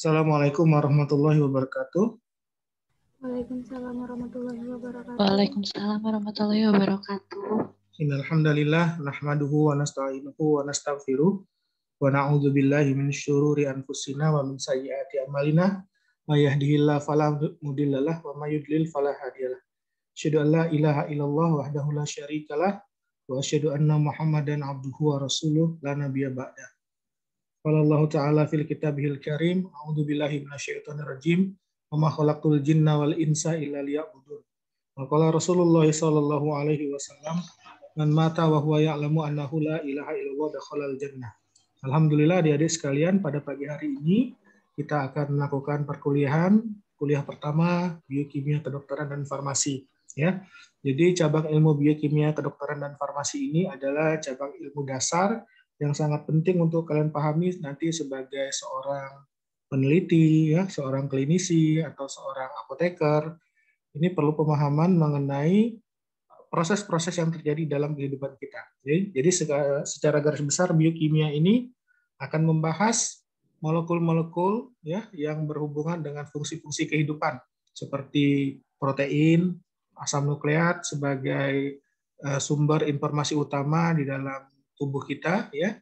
Assalamualaikum warahmatullahi wabarakatuh. Waalaikumsalam warahmatullahi wabarakatuh. Waalaikumsalam warahmatullahi wabarakatuh. Innalhamdalillah nahmaduhu wa nasta'inuhu wa nastaghfiruh wa na'udhu billahi min syururi anfusina wa min sayyiati a'malina wa yahdihillah falamudillalah wa mayudlil falahadiyalah. Asyadu an la ilaha illallah wahdahu la syarikalah wa asyadu anna muhammadan abduhu wa rasuluh la nabiya ba'dah. Qala Allah Ta'ala fil kitabihil karim, A'udhu billahi minasyaitanir rajim, Wa ma khalaqtul jinna wal insa illa liya'budun. Wa qala Rasulullah sallallahu alaihi wasallam, Man mata wa huwa ya'lamu annahu la ilaha illallah dakhalal jannah. Alhamdulillah adik-adik sekalian, pada pagi hari ini kita akan melakukan perkuliahan kuliah pertama biokimia kedokteran dan farmasi ya. Jadi cabang ilmu biokimia kedokteran dan farmasi ini adalah cabang ilmu dasar yang sangat penting untuk kalian pahami nanti sebagai seorang peneliti, ya, seorang klinisi atau seorang apoteker. Ini perlu pemahaman mengenai proses-proses yang terjadi dalam kehidupan kita. Jadi secara garis besar biokimia ini akan membahas molekul-molekul ya yang berhubungan dengan fungsi-fungsi kehidupan seperti protein, asam nukleat sebagai eh, sumber informasi utama di dalam tubuh kita ya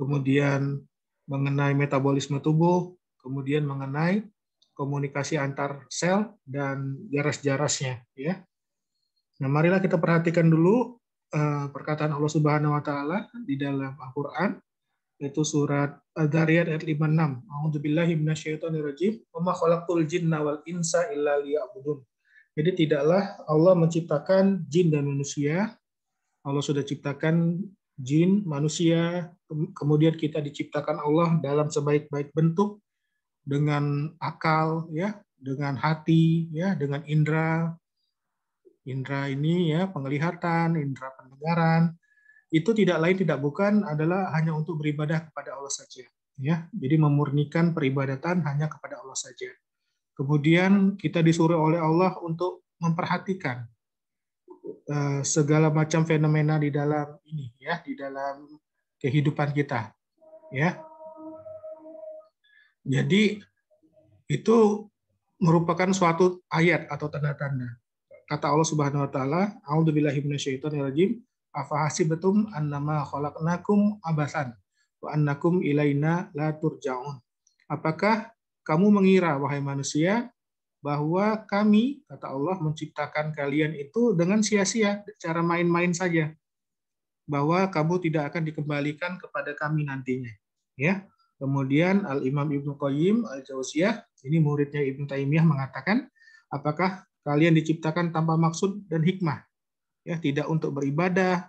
kemudian mengenai metabolisme tubuh kemudian mengenai komunikasi antar sel dan jaras-jarasnya ya nah marilah kita perhatikan dulu eh, perkataan Allah Subhanahu wa taala di dalam Al-Qur'an yaitu surat Al Dariyat ayat 56. A'udzubillahi minasyaitonirrajim. Wa ma khalaqul jinna wal insa illa liya'budun. Jadi tidaklah Allah menciptakan jin dan manusia. Allah sudah ciptakan jin, manusia, kemudian kita diciptakan Allah dalam sebaik-baik bentuk dengan akal ya, dengan hati ya, dengan indera. Indera ini ya penglihatan, indera pendengaran. Itu tidak lain tidak bukan adalah hanya untuk beribadah kepada Allah saja ya. Jadi memurnikan peribadatan hanya kepada Allah saja. Kemudian kita disuruh oleh Allah untuk memperhatikan uh, segala macam fenomena di dalam ini ya, di dalam kehidupan kita. Ya. Jadi itu merupakan suatu ayat atau tanda-tanda. Kata Allah Subhanahu wa taala, "A'udzubillahi betum Afahasibatum annama khalaqnakum abasan wa annakum ilaina la turja'un." Apakah kamu mengira wahai manusia bahwa kami, kata Allah, menciptakan kalian itu dengan sia-sia, cara main-main saja. Bahwa kamu tidak akan dikembalikan kepada kami nantinya. Ya, Kemudian Al-Imam Ibnu Qayyim Al-Jauziyah, ini muridnya Ibnu Taimiyah mengatakan, apakah kalian diciptakan tanpa maksud dan hikmah? Ya, tidak untuk beribadah,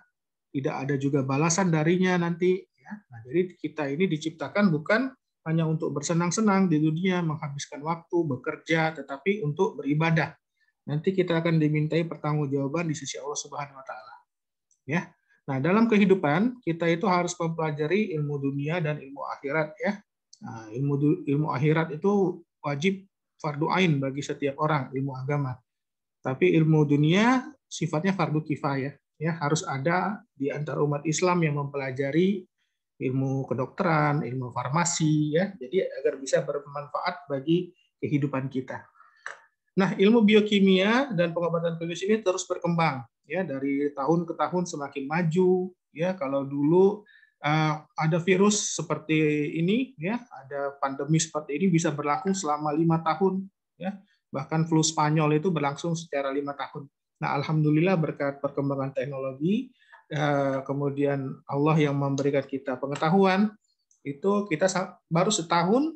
tidak ada juga balasan darinya nanti. Ya. Nah, jadi kita ini diciptakan bukan hanya untuk bersenang-senang di dunia, menghabiskan waktu, bekerja, tetapi untuk beribadah. Nanti kita akan dimintai pertanggungjawaban di sisi Allah Subhanahu wa taala. Ya. Nah, dalam kehidupan kita itu harus mempelajari ilmu dunia dan ilmu akhirat ya. Nah, ilmu ilmu akhirat itu wajib fardu ain bagi setiap orang ilmu agama. Tapi ilmu dunia sifatnya fardu kifayah ya harus ada di antara umat Islam yang mempelajari ilmu kedokteran, ilmu farmasi ya. Jadi agar bisa bermanfaat bagi kehidupan kita. Nah, ilmu biokimia dan pengobatan virus ini terus berkembang ya dari tahun ke tahun semakin maju ya. Kalau dulu eh, ada virus seperti ini ya, ada pandemi seperti ini bisa berlangsung selama lima tahun ya. Bahkan flu Spanyol itu berlangsung secara lima tahun. Nah, alhamdulillah berkat perkembangan teknologi Eh, kemudian Allah yang memberikan kita pengetahuan, itu kita baru setahun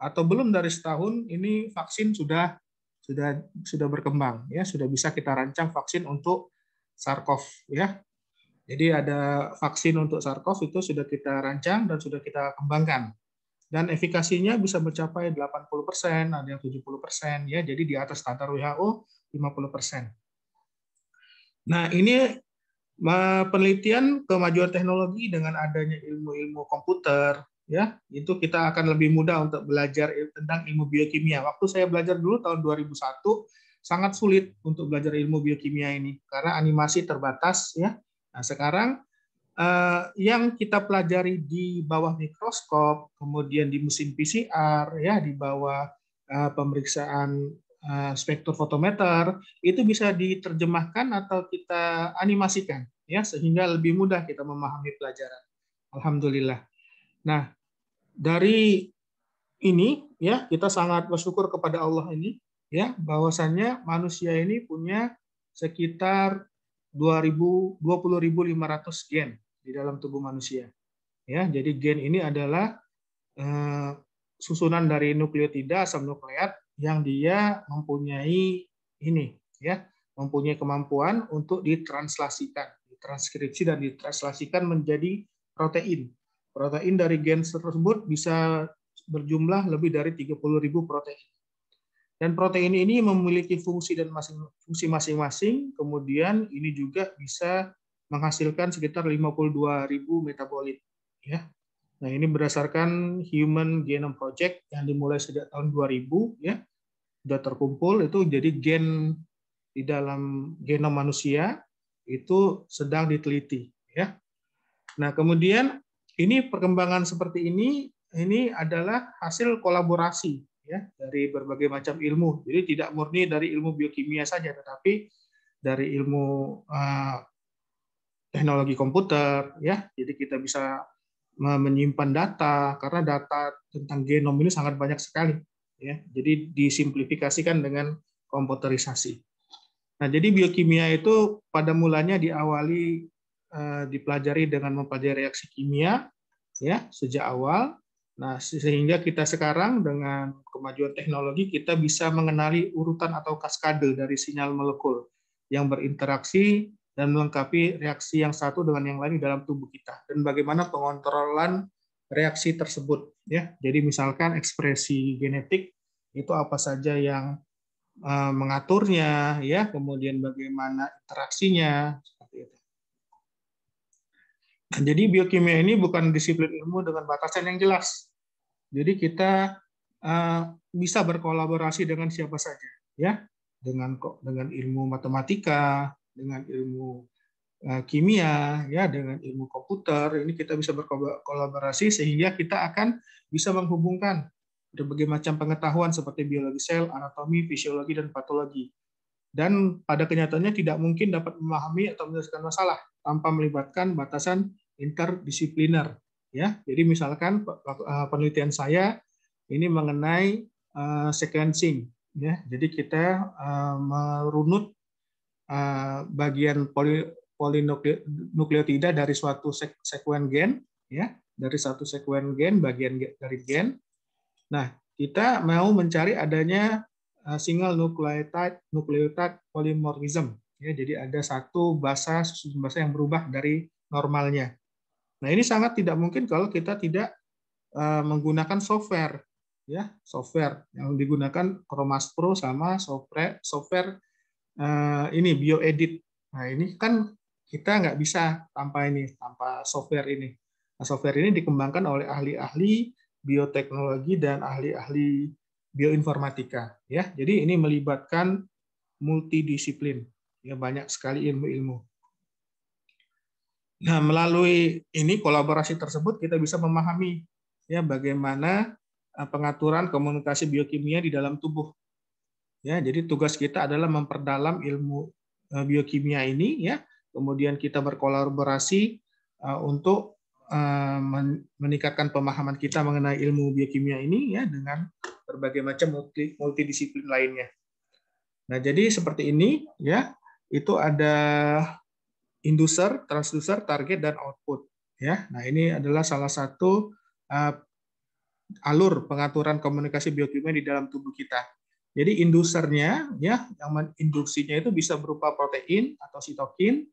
atau belum dari setahun ini vaksin sudah sudah sudah berkembang ya sudah bisa kita rancang vaksin untuk sarkov ya jadi ada vaksin untuk sarkov itu sudah kita rancang dan sudah kita kembangkan dan efikasinya bisa mencapai 80%, persen ada yang 70% ya jadi di atas standar WHO 50%. persen Nah, ini penelitian kemajuan teknologi dengan adanya ilmu-ilmu komputer ya itu kita akan lebih mudah untuk belajar tentang ilmu biokimia. Waktu saya belajar dulu tahun 2001 sangat sulit untuk belajar ilmu biokimia ini karena animasi terbatas ya. Nah, sekarang eh, yang kita pelajari di bawah mikroskop, kemudian di mesin PCR ya di bawah eh, pemeriksaan Eh, spektur fotometer itu bisa diterjemahkan atau kita animasikan ya sehingga lebih mudah kita memahami pelajaran. Alhamdulillah. Nah, dari ini ya kita sangat bersyukur kepada Allah ini ya bahwasannya manusia ini punya sekitar 20.500 gen di dalam tubuh manusia. Ya, jadi gen ini adalah eh, susunan dari nukleotida asam nukleat yang dia mempunyai ini ya mempunyai kemampuan untuk ditranslasikan ditranskripsi dan ditranslasikan menjadi protein protein dari gen tersebut bisa berjumlah lebih dari 30.000 protein dan protein ini memiliki fungsi dan masing, fungsi masing-masing kemudian ini juga bisa menghasilkan sekitar 52.000 metabolit ya Nah, ini berdasarkan Human Genome Project yang dimulai sejak tahun 2000 ya sudah terkumpul itu jadi gen di dalam genom manusia itu sedang diteliti ya. Nah, kemudian ini perkembangan seperti ini ini adalah hasil kolaborasi ya dari berbagai macam ilmu. Jadi tidak murni dari ilmu biokimia saja tetapi dari ilmu uh, teknologi komputer ya. Jadi kita bisa menyimpan data karena data tentang genom ini sangat banyak sekali ya. Jadi disimplifikasikan dengan komputerisasi. Nah, jadi biokimia itu pada mulanya diawali eh, dipelajari dengan mempelajari reaksi kimia ya sejak awal. Nah, sehingga kita sekarang dengan kemajuan teknologi kita bisa mengenali urutan atau kaskade dari sinyal molekul yang berinteraksi dan melengkapi reaksi yang satu dengan yang lain dalam tubuh kita dan bagaimana pengontrolan reaksi tersebut ya. Jadi misalkan ekspresi genetik itu apa saja yang eh, mengaturnya ya, kemudian bagaimana interaksinya seperti itu. Nah, jadi biokimia ini bukan disiplin ilmu dengan batasan yang jelas. Jadi kita eh, bisa berkolaborasi dengan siapa saja ya, dengan kok dengan ilmu matematika, dengan ilmu Eh, kimia ya dengan ilmu komputer ini kita bisa berkolaborasi sehingga kita akan bisa menghubungkan berbagai macam pengetahuan seperti biologi sel, anatomi, fisiologi dan patologi. Dan pada kenyataannya tidak mungkin dapat memahami atau menyelesaikan masalah tanpa melibatkan batasan interdisipliner ya. Jadi misalkan eh, penelitian saya ini mengenai eh, sequencing ya. Jadi kita merunut bagian poli, polinukleotida dari suatu sek sekuen gen, ya, dari satu sekuen gen, bagian dari gen. Nah, kita mau mencari adanya eh, single nucleotide, nucleotide polymorphism. Ya, jadi ada satu bahasa susun bahasa yang berubah dari normalnya. Nah, ini sangat tidak mungkin kalau kita tidak eh, menggunakan software ya, software yang digunakan Chromas Pro sama software software eh, ini BioEdit. Nah, ini kan kita nggak bisa tanpa ini, tanpa software ini. Nah, software ini dikembangkan oleh ahli-ahli bioteknologi dan ahli-ahli bioinformatika. Ya, jadi ini melibatkan multidisiplin, ya banyak sekali ilmu-ilmu. Nah, melalui ini kolaborasi tersebut kita bisa memahami ya bagaimana eh, pengaturan komunikasi biokimia di dalam tubuh. Ya, jadi tugas kita adalah memperdalam ilmu eh, biokimia ini ya kemudian kita berkolaborasi uh, untuk uh, meningkatkan pemahaman kita mengenai ilmu biokimia ini ya dengan berbagai macam multi, multidisiplin lainnya. Nah, jadi seperti ini ya, itu ada inducer, transducer, target dan output ya. Nah, ini adalah salah satu uh, alur pengaturan komunikasi biokimia di dalam tubuh kita. Jadi indusernya ya yang induksinya itu bisa berupa protein atau sitokin,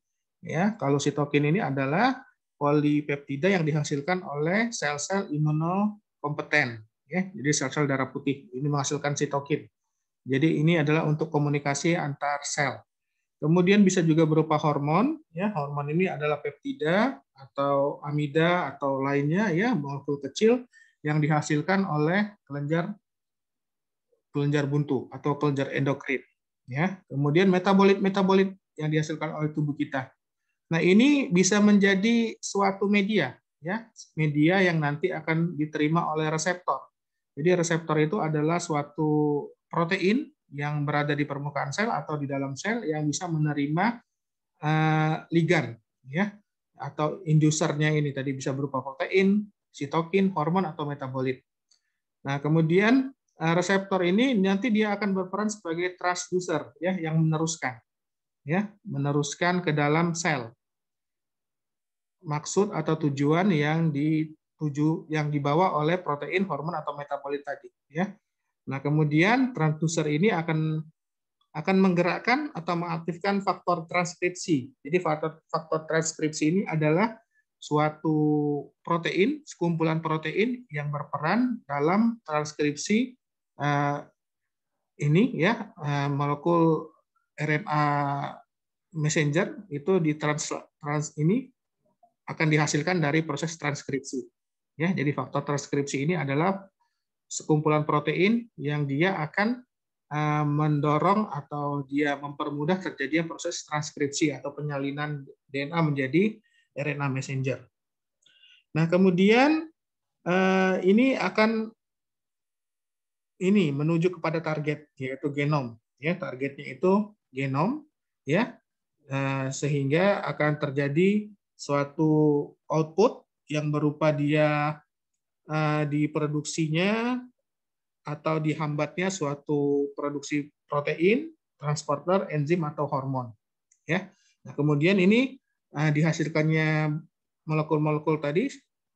Ya, kalau sitokin ini adalah polipeptida yang dihasilkan oleh sel-sel imunokompeten. Ya, jadi sel-sel darah putih ini menghasilkan sitokin. Jadi ini adalah untuk komunikasi antar sel. Kemudian bisa juga berupa hormon, ya hormon ini adalah peptida atau amida atau lainnya ya molekul kecil yang dihasilkan oleh kelenjar kelenjar buntu atau kelenjar endokrin ya. Kemudian metabolit metabolit yang dihasilkan oleh tubuh kita. Nah, ini bisa menjadi suatu media ya, media yang nanti akan diterima oleh reseptor. Jadi reseptor itu adalah suatu protein yang berada di permukaan sel atau di dalam sel yang bisa menerima uh, eh, ligan ya atau indusernya ini tadi bisa berupa protein, sitokin, hormon atau metabolit. Nah, kemudian eh, reseptor ini nanti dia akan berperan sebagai transducer ya yang meneruskan ya meneruskan ke dalam sel maksud atau tujuan yang dituju yang dibawa oleh protein, hormon atau metabolit tadi, ya. Nah, kemudian transducer ini akan akan menggerakkan atau mengaktifkan faktor transkripsi. Jadi faktor faktor transkripsi ini adalah suatu protein, sekumpulan protein yang berperan dalam transkripsi eh, ini ya eh, molekul RNA messenger itu di trans, trans ini akan dihasilkan dari proses transkripsi. Ya, jadi faktor transkripsi ini adalah sekumpulan protein yang dia akan eh, mendorong atau dia mempermudah terjadinya proses transkripsi atau penyalinan DNA menjadi RNA messenger. Nah, kemudian eh, ini akan ini menuju kepada target yaitu genom ya targetnya itu genom ya eh, sehingga akan terjadi suatu output yang berupa dia eh, diproduksinya atau dihambatnya suatu produksi protein, transporter, enzim atau hormon. Ya. Nah, kemudian ini eh, dihasilkannya molekul-molekul tadi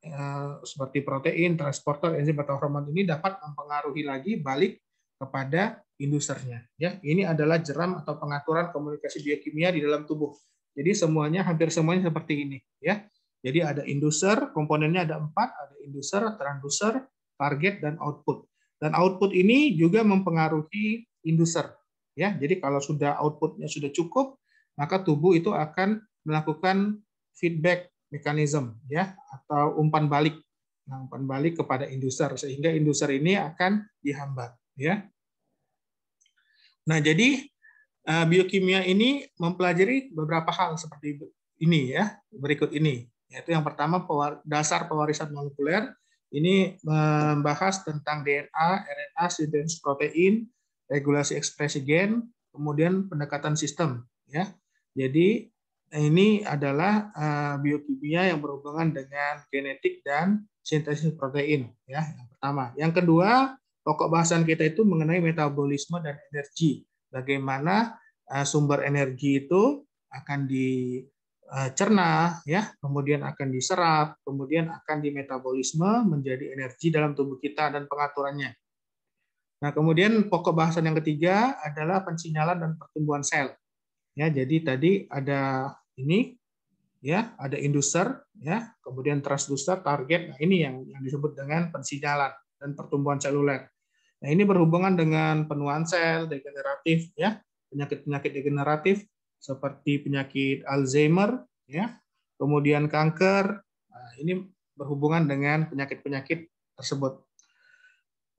eh, seperti protein, transporter, enzim atau hormon ini dapat mempengaruhi lagi balik kepada industrinya. Ya, ini adalah jeram atau pengaturan komunikasi biokimia di dalam tubuh. Jadi semuanya hampir semuanya seperti ini ya. Jadi ada inducer, komponennya ada empat, ada inducer, transducer, target dan output. Dan output ini juga mempengaruhi inducer ya. Jadi kalau sudah outputnya sudah cukup, maka tubuh itu akan melakukan feedback mekanisme ya atau umpan balik nah, umpan balik kepada inducer sehingga inducer ini akan dihambat ya. Nah, jadi Eh, biokimia ini mempelajari beberapa hal seperti ini ya, berikut ini. Yaitu yang pertama dasar pewarisan molekuler, ini membahas tentang DNA, RNA, sintesis protein, regulasi ekspresi gen, kemudian pendekatan sistem ya. Jadi ini adalah eh, biokimia yang berhubungan dengan genetik dan sintesis protein ya yang pertama. Yang kedua, pokok bahasan kita itu mengenai metabolisme dan energi bagaimana eh, sumber energi itu akan dicerna, eh, ya, kemudian akan diserap, kemudian akan dimetabolisme menjadi energi dalam tubuh kita dan pengaturannya. Nah, kemudian pokok bahasan yang ketiga adalah pensinyalan dan pertumbuhan sel. Ya, jadi tadi ada ini ya, ada inducer ya, kemudian transducer, target. Nah, ini yang yang disebut dengan pensinyalan dan pertumbuhan seluler. Nah, ini berhubungan dengan penuaan sel degeneratif ya, penyakit-penyakit degeneratif seperti penyakit Alzheimer ya. Kemudian kanker. Nah, ini berhubungan dengan penyakit-penyakit tersebut.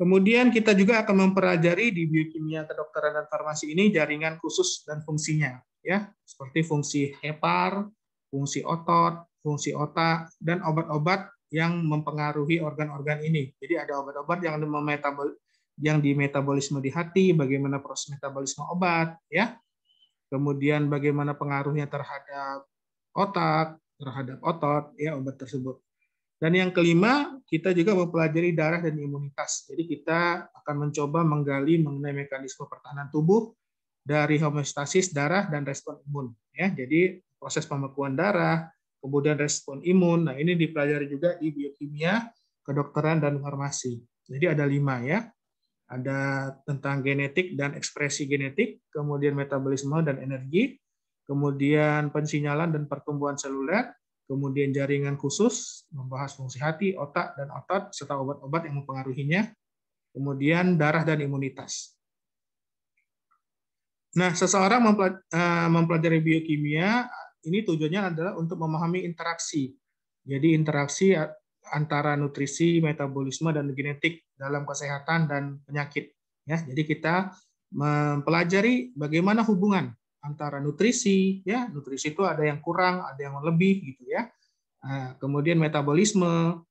Kemudian kita juga akan mempelajari di biokimia kedokteran dan farmasi ini jaringan khusus dan fungsinya ya, seperti fungsi hepar, fungsi otot, fungsi otak dan obat-obat yang mempengaruhi organ-organ ini. Jadi ada obat-obat yang memetabol yang di metabolisme di hati, bagaimana proses metabolisme obat, ya. Kemudian bagaimana pengaruhnya terhadap otak, terhadap otot, ya obat tersebut. Dan yang kelima, kita juga mempelajari darah dan imunitas. Jadi kita akan mencoba menggali mengenai mekanisme pertahanan tubuh dari homeostasis darah dan respon imun. Ya, jadi proses pembekuan darah, kemudian respon imun. Nah ini dipelajari juga di biokimia, kedokteran, dan farmasi. Jadi ada lima ya ada tentang genetik dan ekspresi genetik, kemudian metabolisme dan energi, kemudian pensinyalan dan pertumbuhan seluler, kemudian jaringan khusus, membahas fungsi hati, otak, dan otot, serta obat-obat yang mempengaruhinya, kemudian darah dan imunitas. Nah, seseorang eh, mempelajari biokimia, ini tujuannya adalah untuk memahami interaksi. Jadi interaksi antara nutrisi, metabolisme dan genetik dalam kesehatan dan penyakit. Ya, jadi kita mempelajari bagaimana hubungan antara nutrisi, ya nutrisi itu ada yang kurang, ada yang lebih gitu ya. Nah, kemudian metabolisme,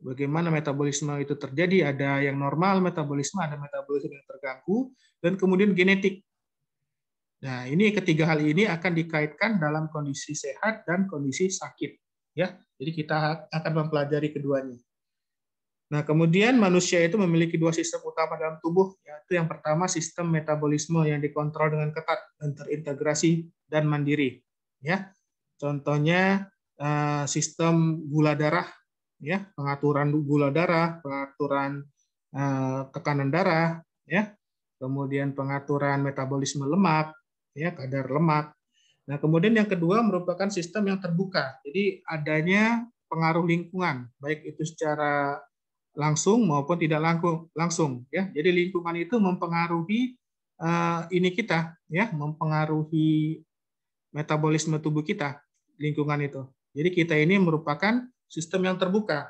bagaimana metabolisme itu terjadi, ada yang normal metabolisme, ada metabolisme yang terganggu, dan kemudian genetik. Nah, ini ketiga hal ini akan dikaitkan dalam kondisi sehat dan kondisi sakit ya. Jadi kita akan mempelajari keduanya. Nah, kemudian manusia itu memiliki dua sistem utama dalam tubuh, yaitu yang pertama sistem metabolisme yang dikontrol dengan ketat dan terintegrasi dan mandiri, ya. Contohnya eh, sistem gula darah, ya, pengaturan gula darah, pengaturan eh, tekanan darah, ya. Kemudian pengaturan metabolisme lemak, ya, kadar lemak, Nah, kemudian yang kedua merupakan sistem yang terbuka. Jadi adanya pengaruh lingkungan, baik itu secara langsung maupun tidak langsung, langsung ya. Jadi lingkungan itu mempengaruhi uh, ini kita ya, mempengaruhi metabolisme tubuh kita, lingkungan itu. Jadi kita ini merupakan sistem yang terbuka.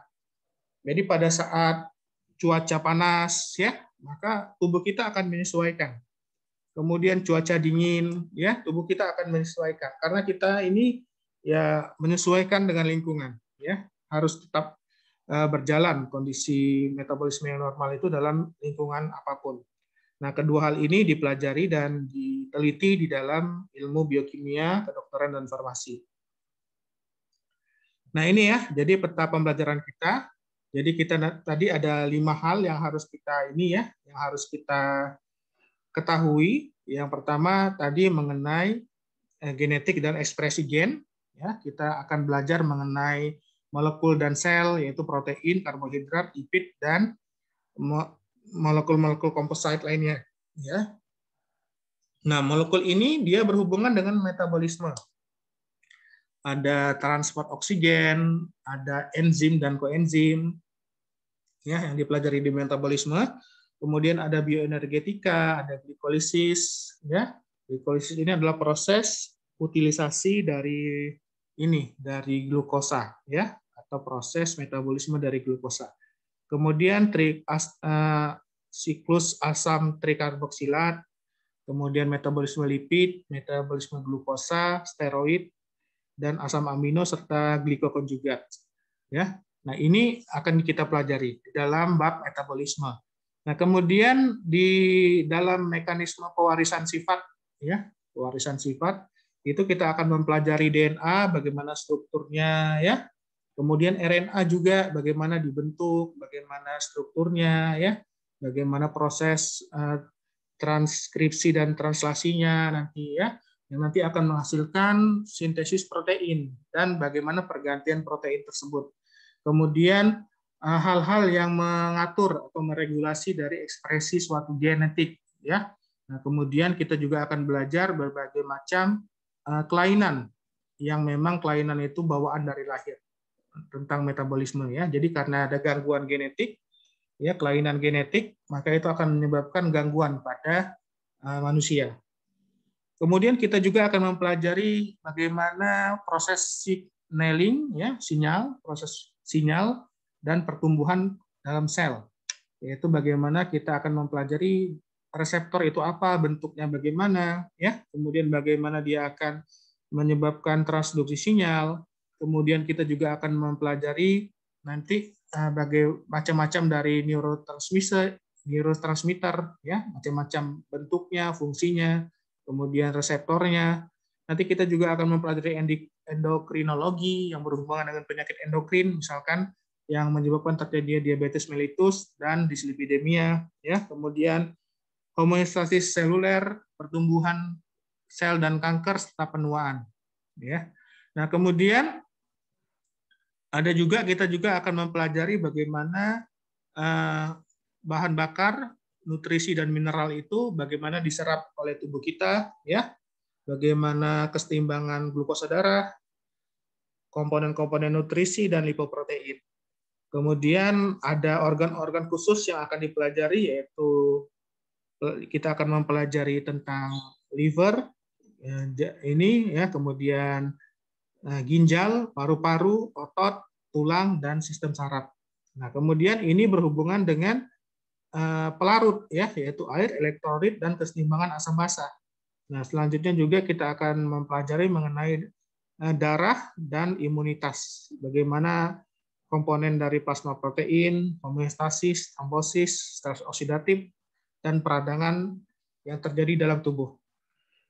Jadi pada saat cuaca panas ya, maka tubuh kita akan menyesuaikan kemudian cuaca dingin, ya tubuh kita akan menyesuaikan karena kita ini ya menyesuaikan dengan lingkungan, ya harus tetap uh, berjalan kondisi metabolisme yang normal itu dalam lingkungan apapun. Nah, kedua hal ini dipelajari dan diteliti di dalam ilmu biokimia, kedokteran, dan farmasi. Nah, ini ya, jadi peta pembelajaran kita. Jadi kita tadi ada lima hal yang harus kita ini ya, yang harus kita ketahui yang pertama tadi mengenai eh, genetik dan ekspresi gen ya kita akan belajar mengenai molekul dan sel yaitu protein karbohidrat lipid dan molekul-molekul komposit lainnya ya nah molekul ini dia berhubungan dengan metabolisme ada transport oksigen ada enzim dan koenzim ya yang dipelajari di metabolisme kemudian ada bioenergetika, ada glikolisis, ya. Glikolisis ini adalah proses utilisasi dari ini dari glukosa, ya, atau proses metabolisme dari glukosa. Kemudian tri, as, uh, siklus asam trikarboksilat, kemudian metabolisme lipid, metabolisme glukosa, steroid, dan asam amino serta glikokonjugat. Ya, nah ini akan kita pelajari dalam bab metabolisme. Nah, kemudian di dalam mekanisme pewarisan sifat ya, pewarisan sifat itu kita akan mempelajari DNA bagaimana strukturnya ya. Kemudian RNA juga bagaimana dibentuk, bagaimana strukturnya ya, bagaimana proses uh, transkripsi dan translasinya nanti ya yang nanti akan menghasilkan sintesis protein dan bagaimana pergantian protein tersebut. Kemudian Eh, hal-hal yang mengatur atau meregulasi dari ekspresi suatu genetik ya. Nah, kemudian kita juga akan belajar berbagai macam eh, kelainan yang memang kelainan itu bawaan dari lahir tentang metabolisme ya. Jadi karena ada gangguan genetik ya kelainan genetik maka itu akan menyebabkan gangguan pada eh, manusia. Kemudian kita juga akan mempelajari bagaimana proses signaling ya sinyal proses sinyal dan pertumbuhan dalam sel, yaitu bagaimana kita akan mempelajari reseptor itu apa, bentuknya bagaimana, ya, kemudian bagaimana dia akan menyebabkan transduksi sinyal, kemudian kita juga akan mempelajari nanti eh, bagai macam-macam dari neurotransmitter, neurotransmitter, ya, macam-macam bentuknya, fungsinya, kemudian reseptornya. Nanti kita juga akan mempelajari endokrinologi yang berhubungan dengan penyakit endokrin, misalkan yang menyebabkan terjadinya diabetes mellitus dan dislipidemia ya kemudian homeostasis seluler pertumbuhan sel dan kanker serta penuaan ya nah kemudian ada juga kita juga akan mempelajari bagaimana eh, bahan bakar nutrisi dan mineral itu bagaimana diserap oleh tubuh kita ya bagaimana keseimbangan glukosa darah komponen-komponen nutrisi dan lipoprotein Kemudian ada organ-organ khusus yang akan dipelajari yaitu eh, kita akan mempelajari tentang liver ya, ini ya, kemudian eh, ginjal, paru-paru, otot, tulang dan sistem saraf. Nah, kemudian ini berhubungan dengan eh, pelarut ya yaitu air, elektrolit dan keseimbangan asam basa. Nah, selanjutnya juga kita akan mempelajari mengenai darah dan imunitas. Bagaimana komponen dari plasma protein, homeostasis, trombosis, stres oksidatif, dan peradangan yang terjadi dalam tubuh.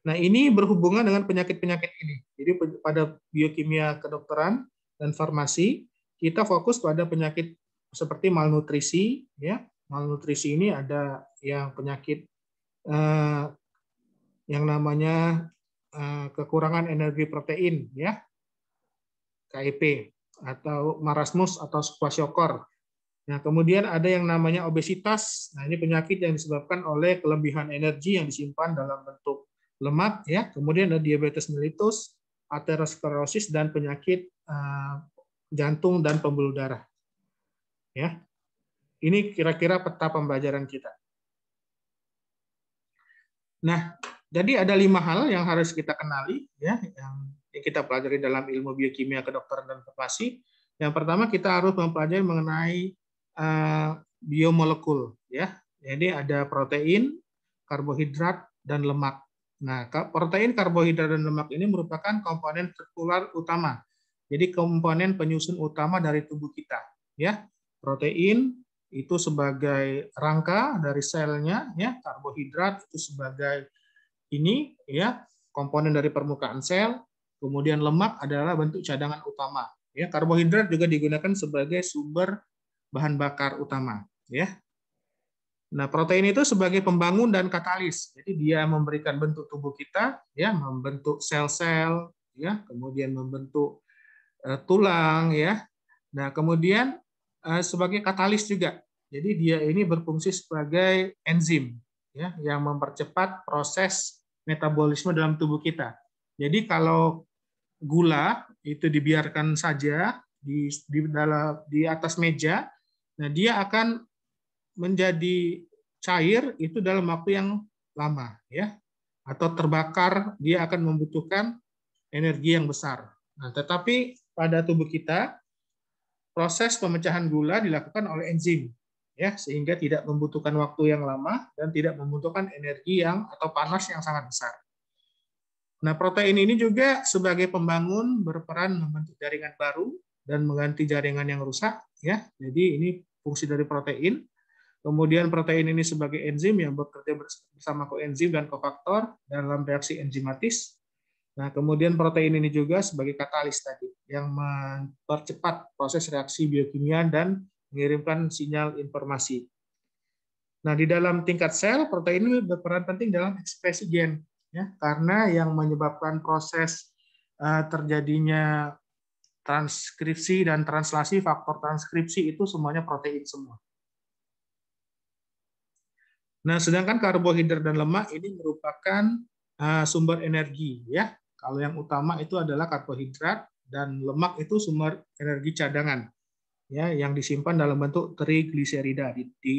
Nah, ini berhubungan dengan penyakit-penyakit ini. Jadi pada biokimia kedokteran dan farmasi, kita fokus pada penyakit seperti malnutrisi, ya. Malnutrisi ini ada yang penyakit eh, yang namanya eh, kekurangan energi protein, ya. KIP atau marasmus atau kwashiorkor. Nah, kemudian ada yang namanya obesitas. Nah, ini penyakit yang disebabkan oleh kelebihan energi yang disimpan dalam bentuk lemak ya. Kemudian ada diabetes mellitus, aterosklerosis dan penyakit eh, jantung dan pembuluh darah. Ya. Ini kira-kira peta pembelajaran kita. Nah, jadi ada lima hal yang harus kita kenali ya yang yang kita pelajari dalam ilmu biokimia, kedokteran, dan farmasi. Yang pertama kita harus mempelajari mengenai uh, biomolekul, ya. Jadi ada protein, karbohidrat, dan lemak. Nah, protein, karbohidrat, dan lemak ini merupakan komponen struktural utama. Jadi komponen penyusun utama dari tubuh kita, ya. Protein itu sebagai rangka dari selnya, ya. Karbohidrat itu sebagai ini, ya, komponen dari permukaan sel, Kemudian lemak adalah bentuk cadangan utama. Ya, karbohidrat juga digunakan sebagai sumber bahan bakar utama. Ya. Nah, protein itu sebagai pembangun dan katalis. Jadi dia memberikan bentuk tubuh kita, ya, membentuk sel-sel, ya, kemudian membentuk uh, tulang, ya. Nah, kemudian uh, sebagai katalis juga. Jadi dia ini berfungsi sebagai enzim, ya, yang mempercepat proses metabolisme dalam tubuh kita. Jadi kalau gula itu dibiarkan saja di di dalam di atas meja, nah dia akan menjadi cair itu dalam waktu yang lama ya atau terbakar dia akan membutuhkan energi yang besar. Nah, tetapi pada tubuh kita proses pemecahan gula dilakukan oleh enzim ya sehingga tidak membutuhkan waktu yang lama dan tidak membutuhkan energi yang atau panas yang sangat besar. Nah, protein ini juga sebagai pembangun berperan membentuk jaringan baru dan mengganti jaringan yang rusak ya. Jadi ini fungsi dari protein. Kemudian protein ini sebagai enzim yang bekerja bersama koenzim dan kofaktor dalam reaksi enzimatis. Nah, kemudian protein ini juga sebagai katalis tadi yang mempercepat proses reaksi biokimia dan mengirimkan sinyal informasi. Nah, di dalam tingkat sel, protein ini berperan penting dalam ekspresi gen ya karena yang menyebabkan proses uh, terjadinya transkripsi dan translasi faktor transkripsi itu semuanya protein semua. Nah, sedangkan karbohidrat dan lemak ini merupakan uh, sumber energi ya. Kalau yang utama itu adalah karbohidrat dan lemak itu sumber energi cadangan ya yang disimpan dalam bentuk trigliserida di di,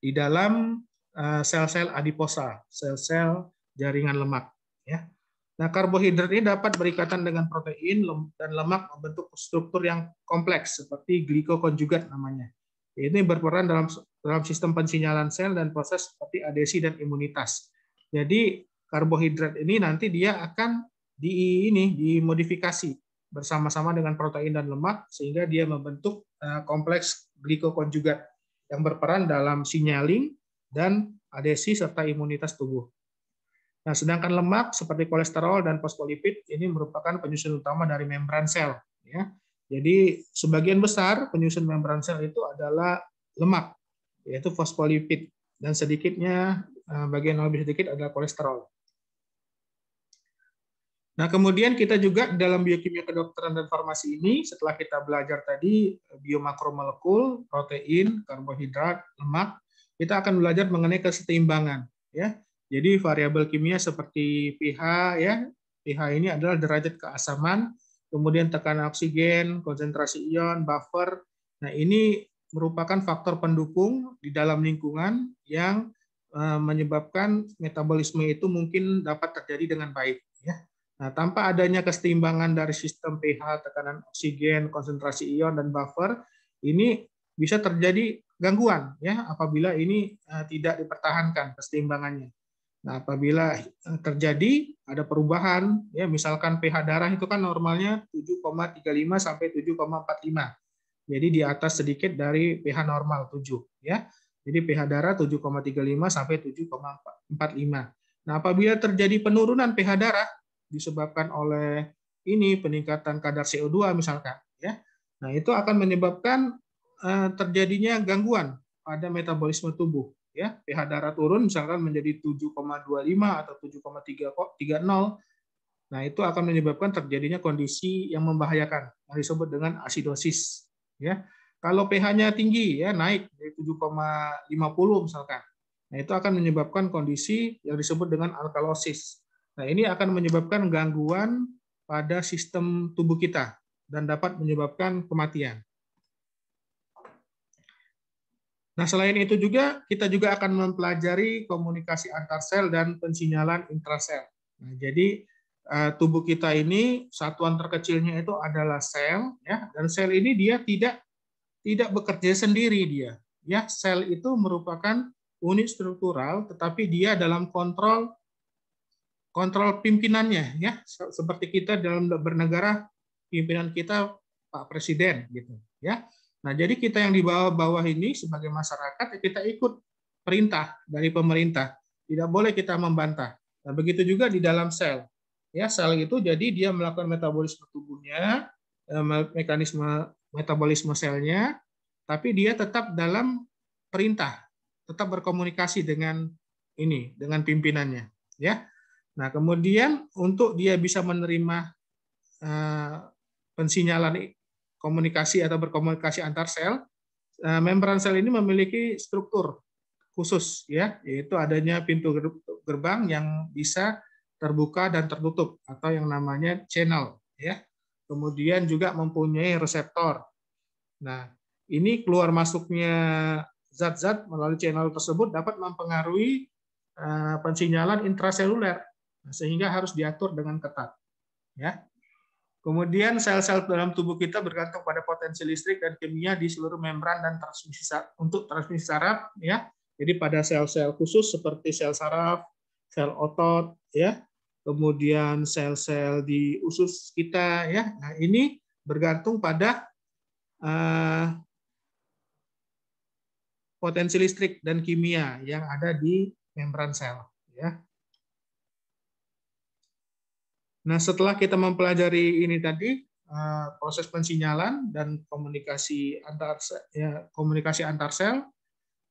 di dalam eh, sel-sel adiposa, sel-sel jaringan lemak. Ya. Nah, karbohidrat ini dapat berikatan dengan protein dan lemak membentuk struktur yang kompleks seperti glikokonjugat namanya. Ini berperan dalam dalam sistem pensinyalan sel dan proses seperti adesi dan imunitas. Jadi karbohidrat ini nanti dia akan di ini dimodifikasi bersama-sama dengan protein dan lemak sehingga dia membentuk eh, kompleks glikokonjugat yang berperan dalam sinyaling dan adesi serta imunitas tubuh. Nah, sedangkan lemak seperti kolesterol dan fosfolipid ini merupakan penyusun utama dari membran sel. Ya. Jadi sebagian besar penyusun membran sel itu adalah lemak, yaitu fosfolipid, dan sedikitnya eh, bagian lebih sedikit adalah kolesterol. Nah, kemudian kita juga dalam biokimia kedokteran dan farmasi ini, setelah kita belajar tadi eh, biomakromolekul, protein, karbohidrat, lemak, kita akan belajar mengenai keseimbangan. Ya, jadi variabel kimia seperti pH ya, pH ini adalah derajat keasaman, kemudian tekanan oksigen, konsentrasi ion, buffer. Nah, ini merupakan faktor pendukung di dalam lingkungan yang eh, menyebabkan metabolisme itu mungkin dapat terjadi dengan baik ya. Nah, tanpa adanya keseimbangan dari sistem pH, tekanan oksigen, konsentrasi ion dan buffer, ini bisa terjadi gangguan ya apabila ini eh, tidak dipertahankan keseimbangannya. Nah, apabila eh, terjadi ada perubahan, ya misalkan pH darah itu kan normalnya 7,35 sampai 7,45. Jadi di atas sedikit dari pH normal 7, ya. Jadi pH darah 7,35 sampai 7,45. Nah, apabila terjadi penurunan pH darah disebabkan oleh ini peningkatan kadar CO2 misalkan, ya. Nah, itu akan menyebabkan eh, terjadinya gangguan pada metabolisme tubuh ya pH darah turun misalkan menjadi 7,25 atau 7,30, Nah, itu akan menyebabkan terjadinya kondisi yang membahayakan yang disebut dengan asidosis ya. Kalau pH-nya tinggi ya naik dari 7,50 misalkan. Nah, itu akan menyebabkan kondisi yang disebut dengan alkalosis. Nah, ini akan menyebabkan gangguan pada sistem tubuh kita dan dapat menyebabkan kematian. Nah, selain itu juga kita juga akan mempelajari komunikasi antar sel dan pensinyalan intrasel. Nah, jadi eh, tubuh kita ini satuan terkecilnya itu adalah sel ya dan sel ini dia tidak tidak bekerja sendiri dia. Ya, sel itu merupakan unit struktural tetapi dia dalam kontrol kontrol pimpinannya ya seperti kita dalam bernegara pimpinan kita Pak Presiden gitu ya. Nah, jadi kita yang di bawah-bawah ini sebagai masyarakat kita ikut perintah dari pemerintah. Tidak boleh kita membantah. Nah, begitu juga di dalam sel. Ya, sel itu jadi dia melakukan metabolisme tubuhnya, eh, mekanisme metabolisme selnya, tapi dia tetap dalam perintah, tetap berkomunikasi dengan ini, dengan pimpinannya, ya. Nah, kemudian untuk dia bisa menerima uh, pensinyalan komunikasi atau berkomunikasi antar sel, eh, membran sel ini memiliki struktur khusus ya, yaitu adanya pintu gerbang yang bisa terbuka dan tertutup atau yang namanya channel ya. Kemudian juga mempunyai reseptor. Nah, ini keluar masuknya zat-zat melalui channel tersebut dapat mempengaruhi eh, pensinyalan intraseluler sehingga harus diatur dengan ketat ya Kemudian sel-sel dalam tubuh kita bergantung pada potensi listrik dan kimia di seluruh membran dan transmisi saraf, untuk transmisi saraf ya. Jadi pada sel-sel khusus seperti sel saraf, sel otot ya. Kemudian sel-sel di usus kita ya. Nah, ini bergantung pada uh, potensi listrik dan kimia yang ada di membran sel ya. Nah, setelah kita mempelajari ini tadi eh, proses pensinyalan dan komunikasi antar ya, komunikasi antar sel,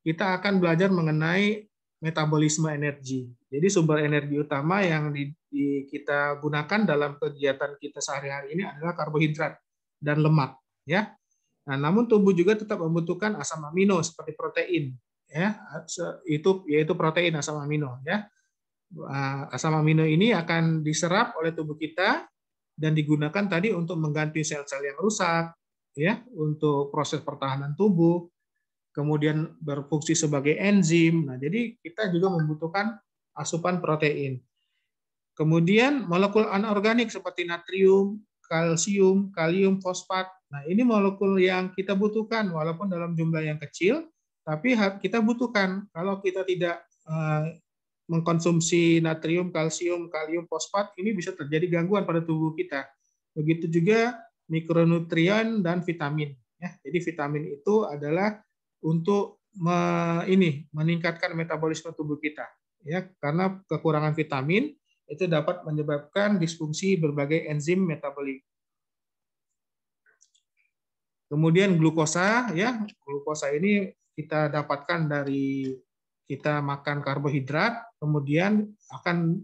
kita akan belajar mengenai metabolisme energi. Jadi sumber energi utama yang di, di, kita gunakan dalam kegiatan kita sehari-hari ini adalah karbohidrat dan lemak, ya. Nah, namun tubuh juga tetap membutuhkan asam amino seperti protein, ya. Itu yaitu protein asam amino, ya. Ah, asam amino ini akan diserap oleh tubuh kita dan digunakan tadi untuk mengganti sel-sel yang rusak, ya, untuk proses pertahanan tubuh, kemudian berfungsi sebagai enzim. Nah, jadi kita juga membutuhkan asupan protein. Kemudian molekul anorganik seperti natrium, kalsium, kalium, fosfat. Nah, ini molekul yang kita butuhkan walaupun dalam jumlah yang kecil, tapi kita butuhkan. Kalau kita tidak eh, mengkonsumsi natrium, kalsium, kalium, fosfat, ini bisa terjadi gangguan pada tubuh kita. Begitu juga mikronutrien dan vitamin. Ya. jadi vitamin itu adalah untuk me, ini meningkatkan metabolisme tubuh kita. Ya, karena kekurangan vitamin itu dapat menyebabkan disfungsi berbagai enzim metabolik. Kemudian glukosa, ya, glukosa ini kita dapatkan dari kita makan karbohidrat, kemudian akan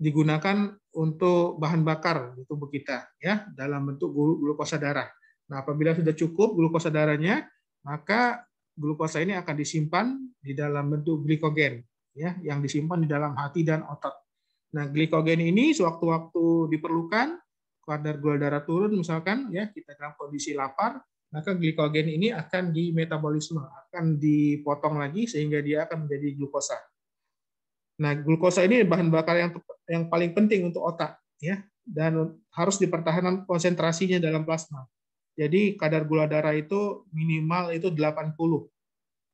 digunakan untuk bahan bakar di tubuh kita ya dalam bentuk glukosa darah. Nah, apabila sudah cukup glukosa darahnya, maka glukosa ini akan disimpan di dalam bentuk glikogen ya yang disimpan di dalam hati dan otot. Nah, glikogen ini sewaktu-waktu diperlukan kadar gula darah turun misalkan ya kita dalam kondisi lapar maka glikogen ini akan di metabolisme akan dipotong lagi sehingga dia akan menjadi glukosa. Nah, glukosa ini bahan bakar yang yang paling penting untuk otak ya dan harus dipertahankan konsentrasinya dalam plasma. Jadi kadar gula darah itu minimal itu 80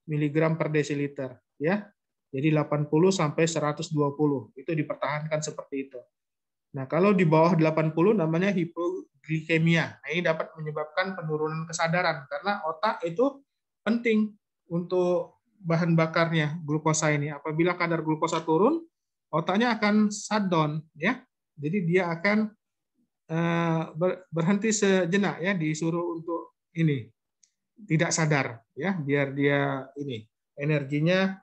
mg per desiliter ya. Jadi 80 sampai 120 itu dipertahankan seperti itu. Nah, kalau di bawah 80 namanya hipo glikemia. Nah, ini dapat menyebabkan penurunan kesadaran karena otak itu penting untuk bahan bakarnya glukosa ini. Apabila kadar glukosa turun, otaknya akan shutdown ya. Jadi dia akan eh, berhenti sejenak ya disuruh untuk ini tidak sadar ya biar dia ini energinya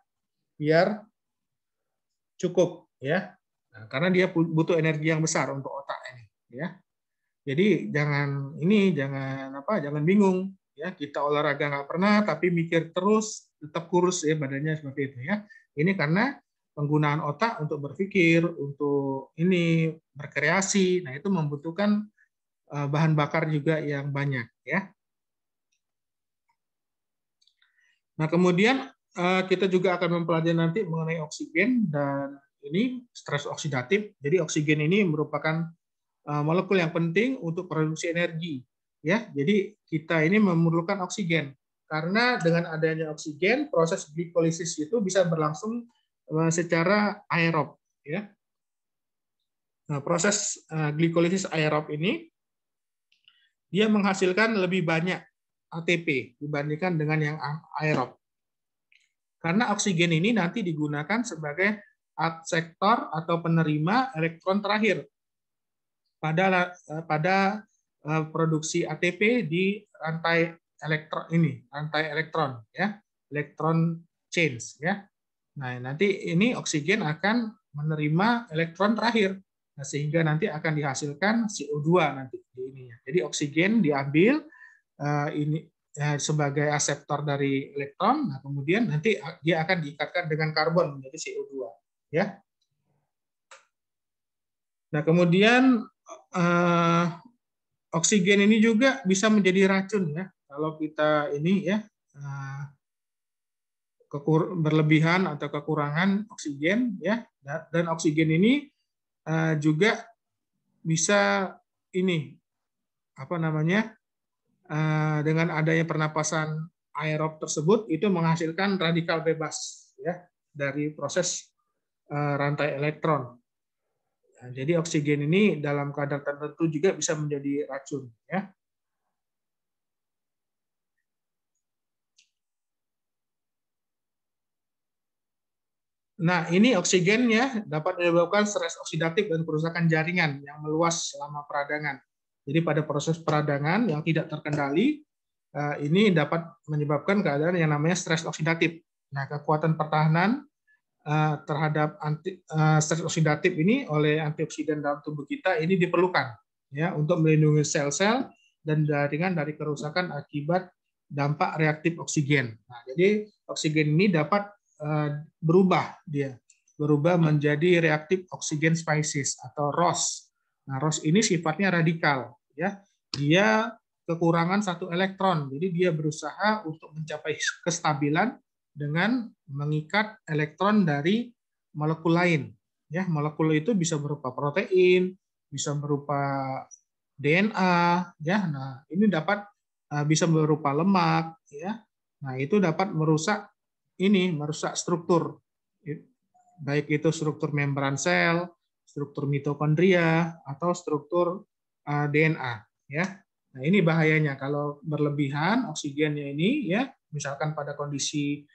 biar cukup ya. Nah, karena dia butuh energi yang besar untuk otak ini ya. Jadi jangan ini jangan apa jangan bingung ya kita olahraga nggak pernah tapi mikir terus tetap kurus ya badannya seperti itu ya. Ini karena penggunaan otak untuk berpikir, untuk ini berkreasi. Nah, itu membutuhkan eh, bahan bakar juga yang banyak ya. Nah, kemudian eh, kita juga akan mempelajari nanti mengenai oksigen dan ini stres oksidatif. Jadi oksigen ini merupakan Eh, molekul yang penting untuk produksi energi. Ya, jadi kita ini memerlukan oksigen karena dengan adanya oksigen proses glikolisis itu bisa berlangsung eh, secara aerob. Ya. Nah, proses eh, glikolisis aerob ini dia menghasilkan lebih banyak ATP dibandingkan dengan yang aerob. Karena oksigen ini nanti digunakan sebagai sektor atau penerima elektron terakhir pada eh, pada eh, produksi ATP di rantai elektron ini, rantai elektron ya, elektron chains ya. Nah, nanti ini oksigen akan menerima elektron terakhir. Nah, sehingga nanti akan dihasilkan CO2 nanti di ya Jadi oksigen diambil eh, ini sebagai aseptor dari elektron, nah kemudian nanti dia akan diikatkan dengan karbon menjadi CO2 ya. Nah, kemudian eh, oksigen ini juga bisa menjadi racun ya kalau kita ini ya eh, kekur berlebihan atau kekurangan oksigen ya dan oksigen ini eh, juga bisa ini apa namanya eh, dengan adanya pernapasan aerob tersebut itu menghasilkan radikal bebas ya dari proses eh, rantai elektron Nah, jadi oksigen ini dalam kadar tertentu juga bisa menjadi racun. Ya. Nah, ini oksigennya dapat menyebabkan stres oksidatif dan kerusakan jaringan yang meluas selama peradangan. Jadi pada proses peradangan yang tidak terkendali, eh, ini dapat menyebabkan keadaan yang namanya stres oksidatif. Nah, kekuatan pertahanan Eh, terhadap anti, uh, eh, stres oksidatif ini oleh antioksidan dalam tubuh kita ini diperlukan ya untuk melindungi sel-sel dan jaringan dari kerusakan akibat dampak reaktif oksigen. Nah, jadi oksigen ini dapat eh, berubah dia berubah menjadi reaktif oksigen spices atau ROS. Nah, ROS ini sifatnya radikal, ya. Dia kekurangan satu elektron, jadi dia berusaha untuk mencapai kestabilan dengan mengikat elektron dari molekul lain. Ya, molekul itu bisa berupa protein, bisa berupa DNA, ya. Nah, ini dapat eh, bisa berupa lemak, ya. Nah, itu dapat merusak ini, merusak struktur. Baik itu struktur membran sel, struktur mitokondria atau struktur eh, DNA, ya. Nah, ini bahayanya kalau berlebihan oksigennya ini ya, misalkan pada kondisi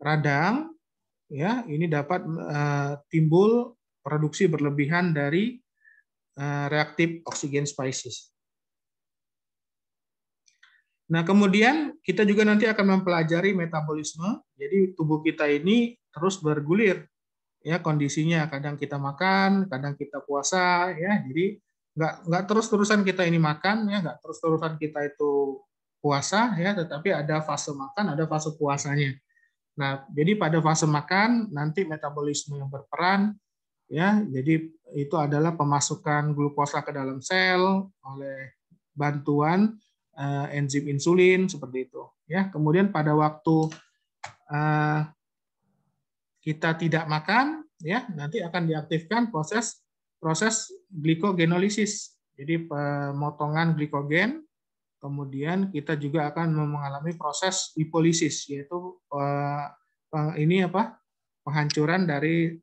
radang, ya ini dapat uh, timbul produksi berlebihan dari uh, reaktif oksigen spices. Nah, kemudian kita juga nanti akan mempelajari metabolisme. Jadi tubuh kita ini terus bergulir ya kondisinya. Kadang kita makan, kadang kita puasa ya. Jadi nggak nggak terus-terusan kita ini makan ya, nggak terus-terusan kita itu puasa ya, tetapi ada fase makan, ada fase puasanya. Nah, jadi pada fase makan nanti metabolisme yang berperan ya. Jadi itu adalah pemasukan glukosa ke dalam sel oleh bantuan uh, enzim insulin seperti itu ya. Kemudian pada waktu uh, kita tidak makan ya, nanti akan diaktifkan proses proses glikogenolisis. Jadi pemotongan glikogen Kemudian kita juga akan mengalami proses lipolisis yaitu eh, ini apa? penghancuran dari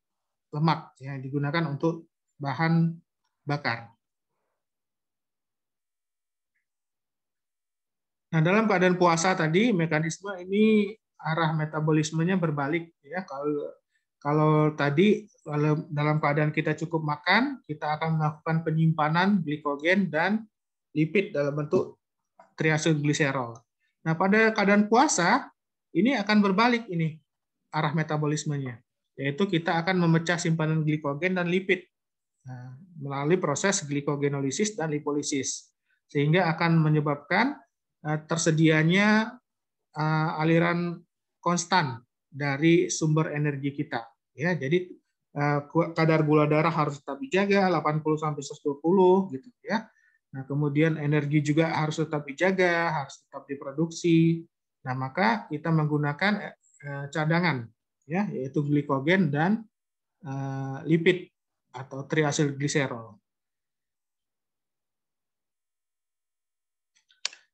lemak yang digunakan untuk bahan bakar. Nah, dalam keadaan puasa tadi mekanisme ini arah metabolismenya berbalik ya. Kalau kalau tadi dalam keadaan kita cukup makan, kita akan melakukan penyimpanan glikogen dan lipid dalam bentuk triacylglycerol. Nah, pada keadaan puasa ini akan berbalik ini arah metabolismenya, yaitu kita akan memecah simpanan glikogen dan lipid nah, melalui proses glikogenolisis dan lipolisis, sehingga akan menyebabkan uh, tersedianya uh, aliran konstan dari sumber energi kita. Ya, jadi uh, kadar gula darah harus tetap dijaga 80 sampai 120 gitu ya. Nah, kemudian energi juga harus tetap dijaga, harus tetap diproduksi. Nah, maka kita menggunakan eh, cadangan ya, yaitu glikogen dan eh, lipid atau triasil gliserol.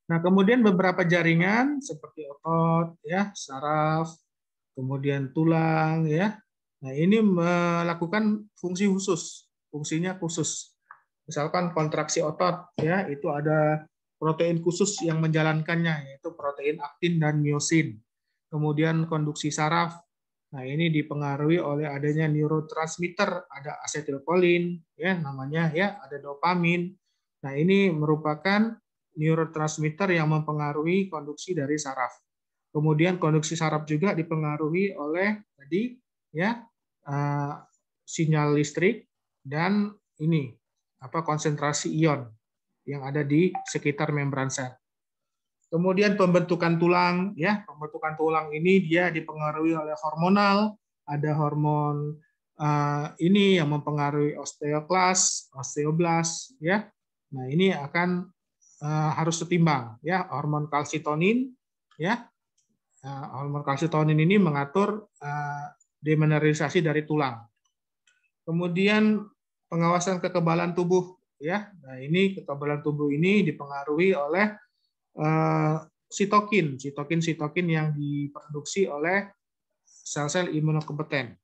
Nah, kemudian beberapa jaringan seperti otot, ya, saraf, kemudian tulang, ya. Nah, ini melakukan fungsi khusus, fungsinya khusus. Misalkan kontraksi otot ya itu ada protein khusus yang menjalankannya yaitu protein aktin dan miosin. Kemudian konduksi saraf. Nah, ini dipengaruhi oleh adanya neurotransmitter, ada asetilkolin ya namanya ya, ada dopamin. Nah, ini merupakan neurotransmitter yang mempengaruhi konduksi dari saraf. Kemudian konduksi saraf juga dipengaruhi oleh tadi ya uh, sinyal listrik dan ini apa konsentrasi ion yang ada di sekitar membran sel. Kemudian pembentukan tulang, ya pembentukan tulang ini dia dipengaruhi oleh hormonal, ada hormon uh, ini yang mempengaruhi osteoklas, osteoblas, ya. Nah ini akan uh, harus setimbang, ya hormon kalsitonin, ya uh, hormon kalsitonin ini mengatur uh, demineralisasi dari tulang. Kemudian pengawasan kekebalan tubuh ya. Nah, ini kekebalan tubuh ini dipengaruhi oleh eh, sitokin, sitokin-sitokin yang diproduksi oleh sel-sel imunokompeten.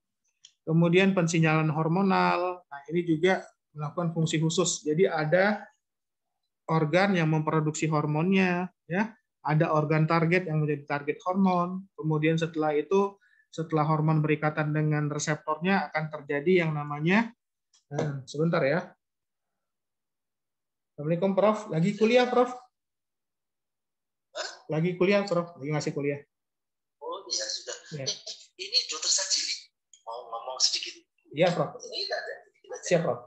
Kemudian pensinyalan hormonal, nah ini juga melakukan fungsi khusus. Jadi ada organ yang memproduksi hormonnya, ya, ada organ target yang menjadi target hormon. Kemudian setelah itu, setelah hormon berikatan dengan reseptornya akan terjadi yang namanya Nah, sebentar ya. Assalamualaikum Prof. Lagi kuliah Prof? Lagi kuliah Prof? Lagi masih kuliah? Oh iya sudah. Ya. Eh, ini dokter Sajili mau ngomong sedikit. Iya Prof. Siap Prof.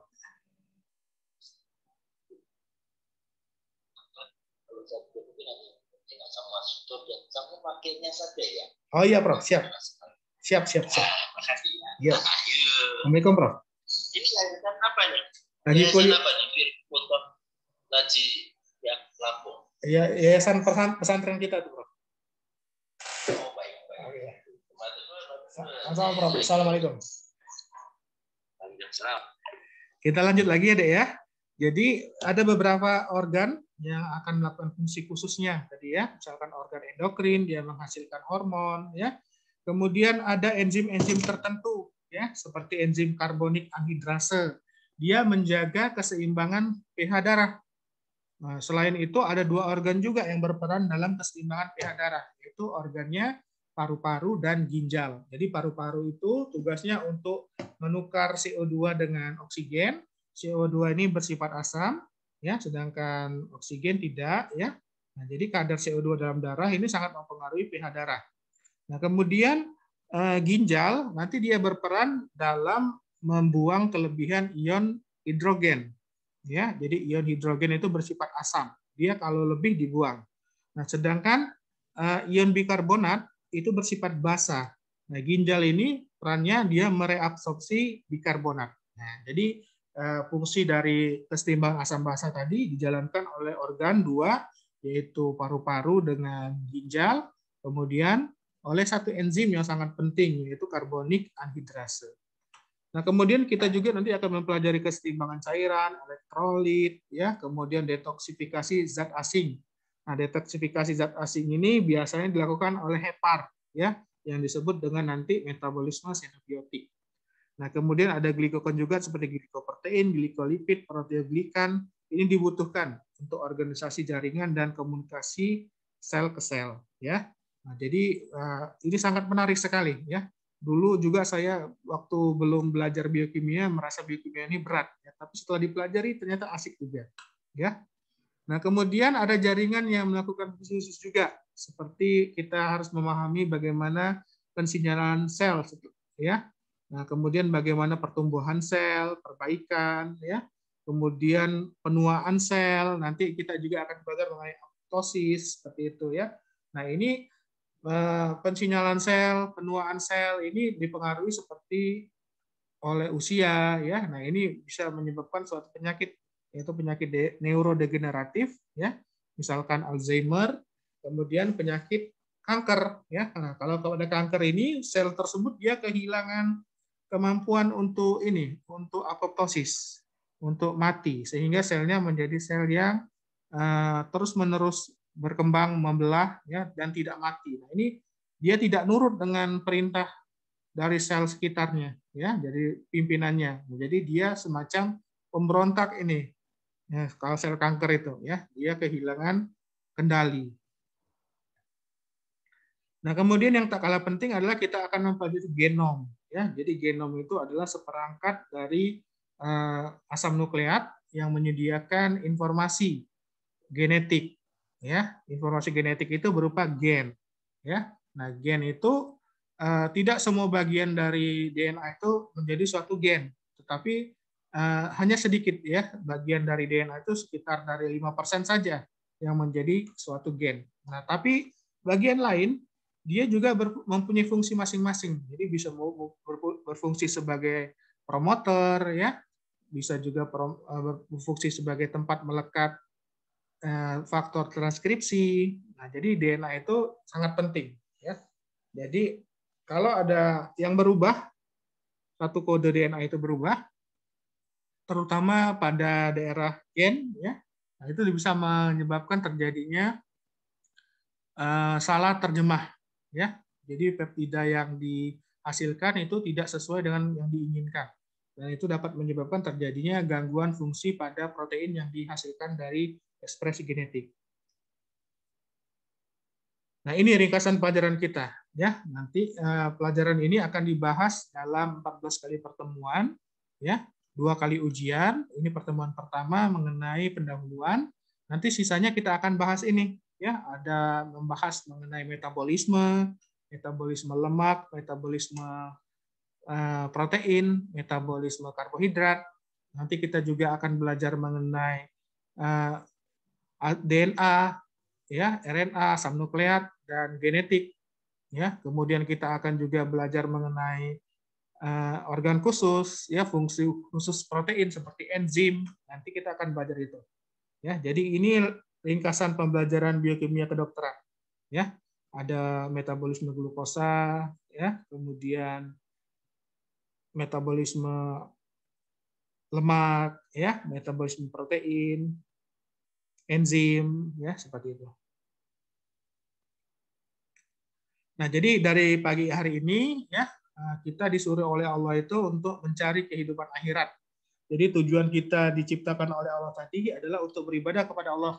saja ya. Oh iya, Prof. Siap. Siap, siap, siap. Terima ah, kasih. Ya. Iya. Ah, iya. Assalamualaikum, Prof. Ini yayasan apa ya? Yayasan kuliah. apa nih, Kuton Buton Laji ya Lampung. Iya yayasan pesan, pesantren kita tuh, Bro. Oh, baik, baik. Oke. Okay. Prof. Assalamualaikum. Waalaikumsalam. Kita lanjut lagi ya, Dek ya. Jadi ada beberapa organ yang akan melakukan fungsi khususnya tadi ya, misalkan organ endokrin dia menghasilkan hormon ya. Kemudian ada enzim-enzim tertentu ya seperti enzim karbonik anhidrase. Dia menjaga keseimbangan pH darah. Nah, selain itu ada dua organ juga yang berperan dalam keseimbangan pH darah, yaitu organnya paru-paru dan ginjal. Jadi paru-paru itu tugasnya untuk menukar CO2 dengan oksigen. CO2 ini bersifat asam, ya, sedangkan oksigen tidak, ya. Nah, jadi kadar CO2 dalam darah ini sangat mempengaruhi pH darah. Nah, kemudian Eh, ginjal nanti dia berperan dalam membuang kelebihan ion hidrogen. Ya, jadi ion hidrogen itu bersifat asam. Dia kalau lebih dibuang. Nah, sedangkan eh, ion bikarbonat itu bersifat basa. Nah, ginjal ini perannya dia mereabsorpsi bikarbonat. Nah, jadi eh, fungsi dari keseimbangan asam basa tadi dijalankan oleh organ dua yaitu paru-paru dengan ginjal, kemudian oleh satu enzim yang sangat penting yaitu karbonik anhidrase. Nah, kemudian kita juga nanti akan mempelajari keseimbangan cairan, elektrolit, ya, kemudian detoksifikasi zat asing. Nah, detoksifikasi zat asing ini biasanya dilakukan oleh hepar, ya, yang disebut dengan nanti metabolisme senobiotik. Nah, kemudian ada juga seperti glikoprotein, glikolipid, proteoglikan. Ini dibutuhkan untuk organisasi jaringan dan komunikasi sel ke sel, ya. Nah, jadi uh, ini sangat menarik sekali ya. Dulu juga saya waktu belum belajar biokimia merasa biokimia ini berat, ya. tapi setelah dipelajari ternyata asik juga, ya. Nah kemudian ada jaringan yang melakukan fungsi khusus juga, seperti kita harus memahami bagaimana pensinyalan sel, ya. Nah kemudian bagaimana pertumbuhan sel, perbaikan, ya. Kemudian penuaan sel, nanti kita juga akan belajar mengenai apoptosis seperti itu ya. Nah ini Eh, pensinyalan sel, penuaan sel ini dipengaruhi seperti oleh usia ya. Nah, ini bisa menyebabkan suatu penyakit yaitu penyakit neurodegeneratif ya. Misalkan Alzheimer, kemudian penyakit kanker ya. Nah, kalau pada ada kanker ini sel tersebut dia kehilangan kemampuan untuk ini, untuk apoptosis, untuk mati sehingga selnya menjadi sel yang uh, terus-menerus berkembang, membelah, ya, dan tidak mati. Nah, ini dia tidak nurut dengan perintah dari sel sekitarnya, ya, jadi pimpinannya. Nah, jadi dia semacam pemberontak ini, ya, kalau sel kanker itu, ya, dia kehilangan kendali. Nah, kemudian yang tak kalah penting adalah kita akan mempelajari genom, ya. Jadi genom itu adalah seperangkat dari uh, asam nukleat yang menyediakan informasi genetik ya. Informasi genetik itu berupa gen, ya. Nah, gen itu eh, tidak semua bagian dari DNA itu menjadi suatu gen, tetapi eh, hanya sedikit ya bagian dari DNA itu sekitar dari 5% saja yang menjadi suatu gen. Nah, tapi bagian lain dia juga ber, mempunyai fungsi masing-masing. Jadi bisa berfungsi sebagai promotor ya, bisa juga eh, berfungsi sebagai tempat melekat Eh, faktor transkripsi. Nah, jadi DNA itu sangat penting ya. Jadi kalau ada yang berubah satu kode DNA itu berubah terutama pada daerah gen ya. Nah, itu bisa menyebabkan terjadinya uh, salah terjemah ya. Jadi peptida yang dihasilkan itu tidak sesuai dengan yang diinginkan. Dan itu dapat menyebabkan terjadinya gangguan fungsi pada protein yang dihasilkan dari ekspresi genetik. Nah, ini ringkasan pelajaran kita ya. Nanti eh, pelajaran ini akan dibahas dalam 14 kali pertemuan ya, dua kali ujian. Ini pertemuan pertama mengenai pendahuluan. Nanti sisanya kita akan bahas ini ya, ada membahas mengenai metabolisme, metabolisme lemak, metabolisme eh, protein, metabolisme karbohidrat. Nanti kita juga akan belajar mengenai eh, DNA, ya, RNA, nukleat dan genetik. Ya, kemudian kita akan juga belajar mengenai uh, organ khusus, ya, fungsi khusus protein seperti enzim. Nanti kita akan belajar itu. Ya, jadi ini ringkasan pembelajaran biokimia kedokteran. Ya, ada metabolisme glukosa, ya, kemudian metabolisme lemak, ya, metabolisme protein, enzim, ya seperti itu. Nah, jadi dari pagi hari ini ya eh, kita disuruh oleh Allah itu untuk mencari kehidupan akhirat. Jadi tujuan kita diciptakan oleh Allah tadi adalah untuk beribadah kepada Allah,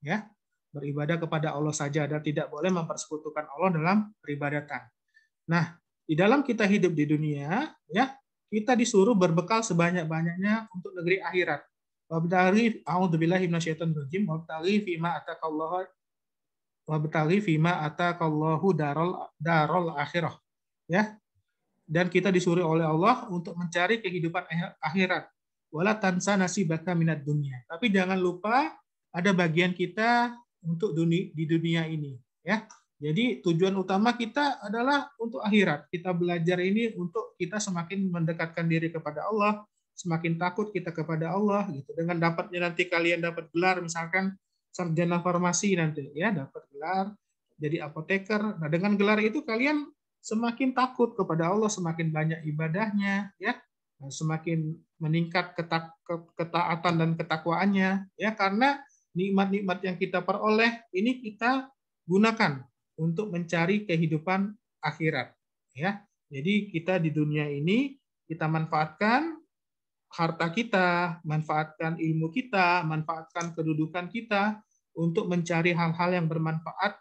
ya. Beribadah kepada Allah saja dan tidak boleh mempersekutukan Allah dalam peribadatan. Nah, di dalam kita hidup di dunia, ya, kita disuruh berbekal sebanyak-banyaknya untuk negeri akhirat wabtaghi a'udzubillahi minasyaitonir rajim fima atakallahu wabtaghi fima atakallahu darol darol akhirah ya dan kita disuruh oleh Allah untuk mencari kehidupan akhirat wala tansa nasibaka minat dunia tapi jangan lupa ada bagian kita untuk dunia di dunia ini ya jadi tujuan utama kita adalah untuk akhirat kita belajar ini untuk kita semakin mendekatkan diri kepada Allah semakin takut kita kepada Allah gitu. Dengan dapatnya nanti kalian dapat gelar misalkan sarjana farmasi nanti ya dapat gelar jadi apoteker. Nah, dengan gelar itu kalian semakin takut kepada Allah, semakin banyak ibadahnya ya. Nah, semakin meningkat ketak, ketaatan dan ketakwaannya ya karena nikmat-nikmat yang kita peroleh ini kita gunakan untuk mencari kehidupan akhirat ya. Jadi kita di dunia ini kita manfaatkan harta kita, manfaatkan ilmu kita, manfaatkan kedudukan kita untuk mencari hal-hal yang bermanfaat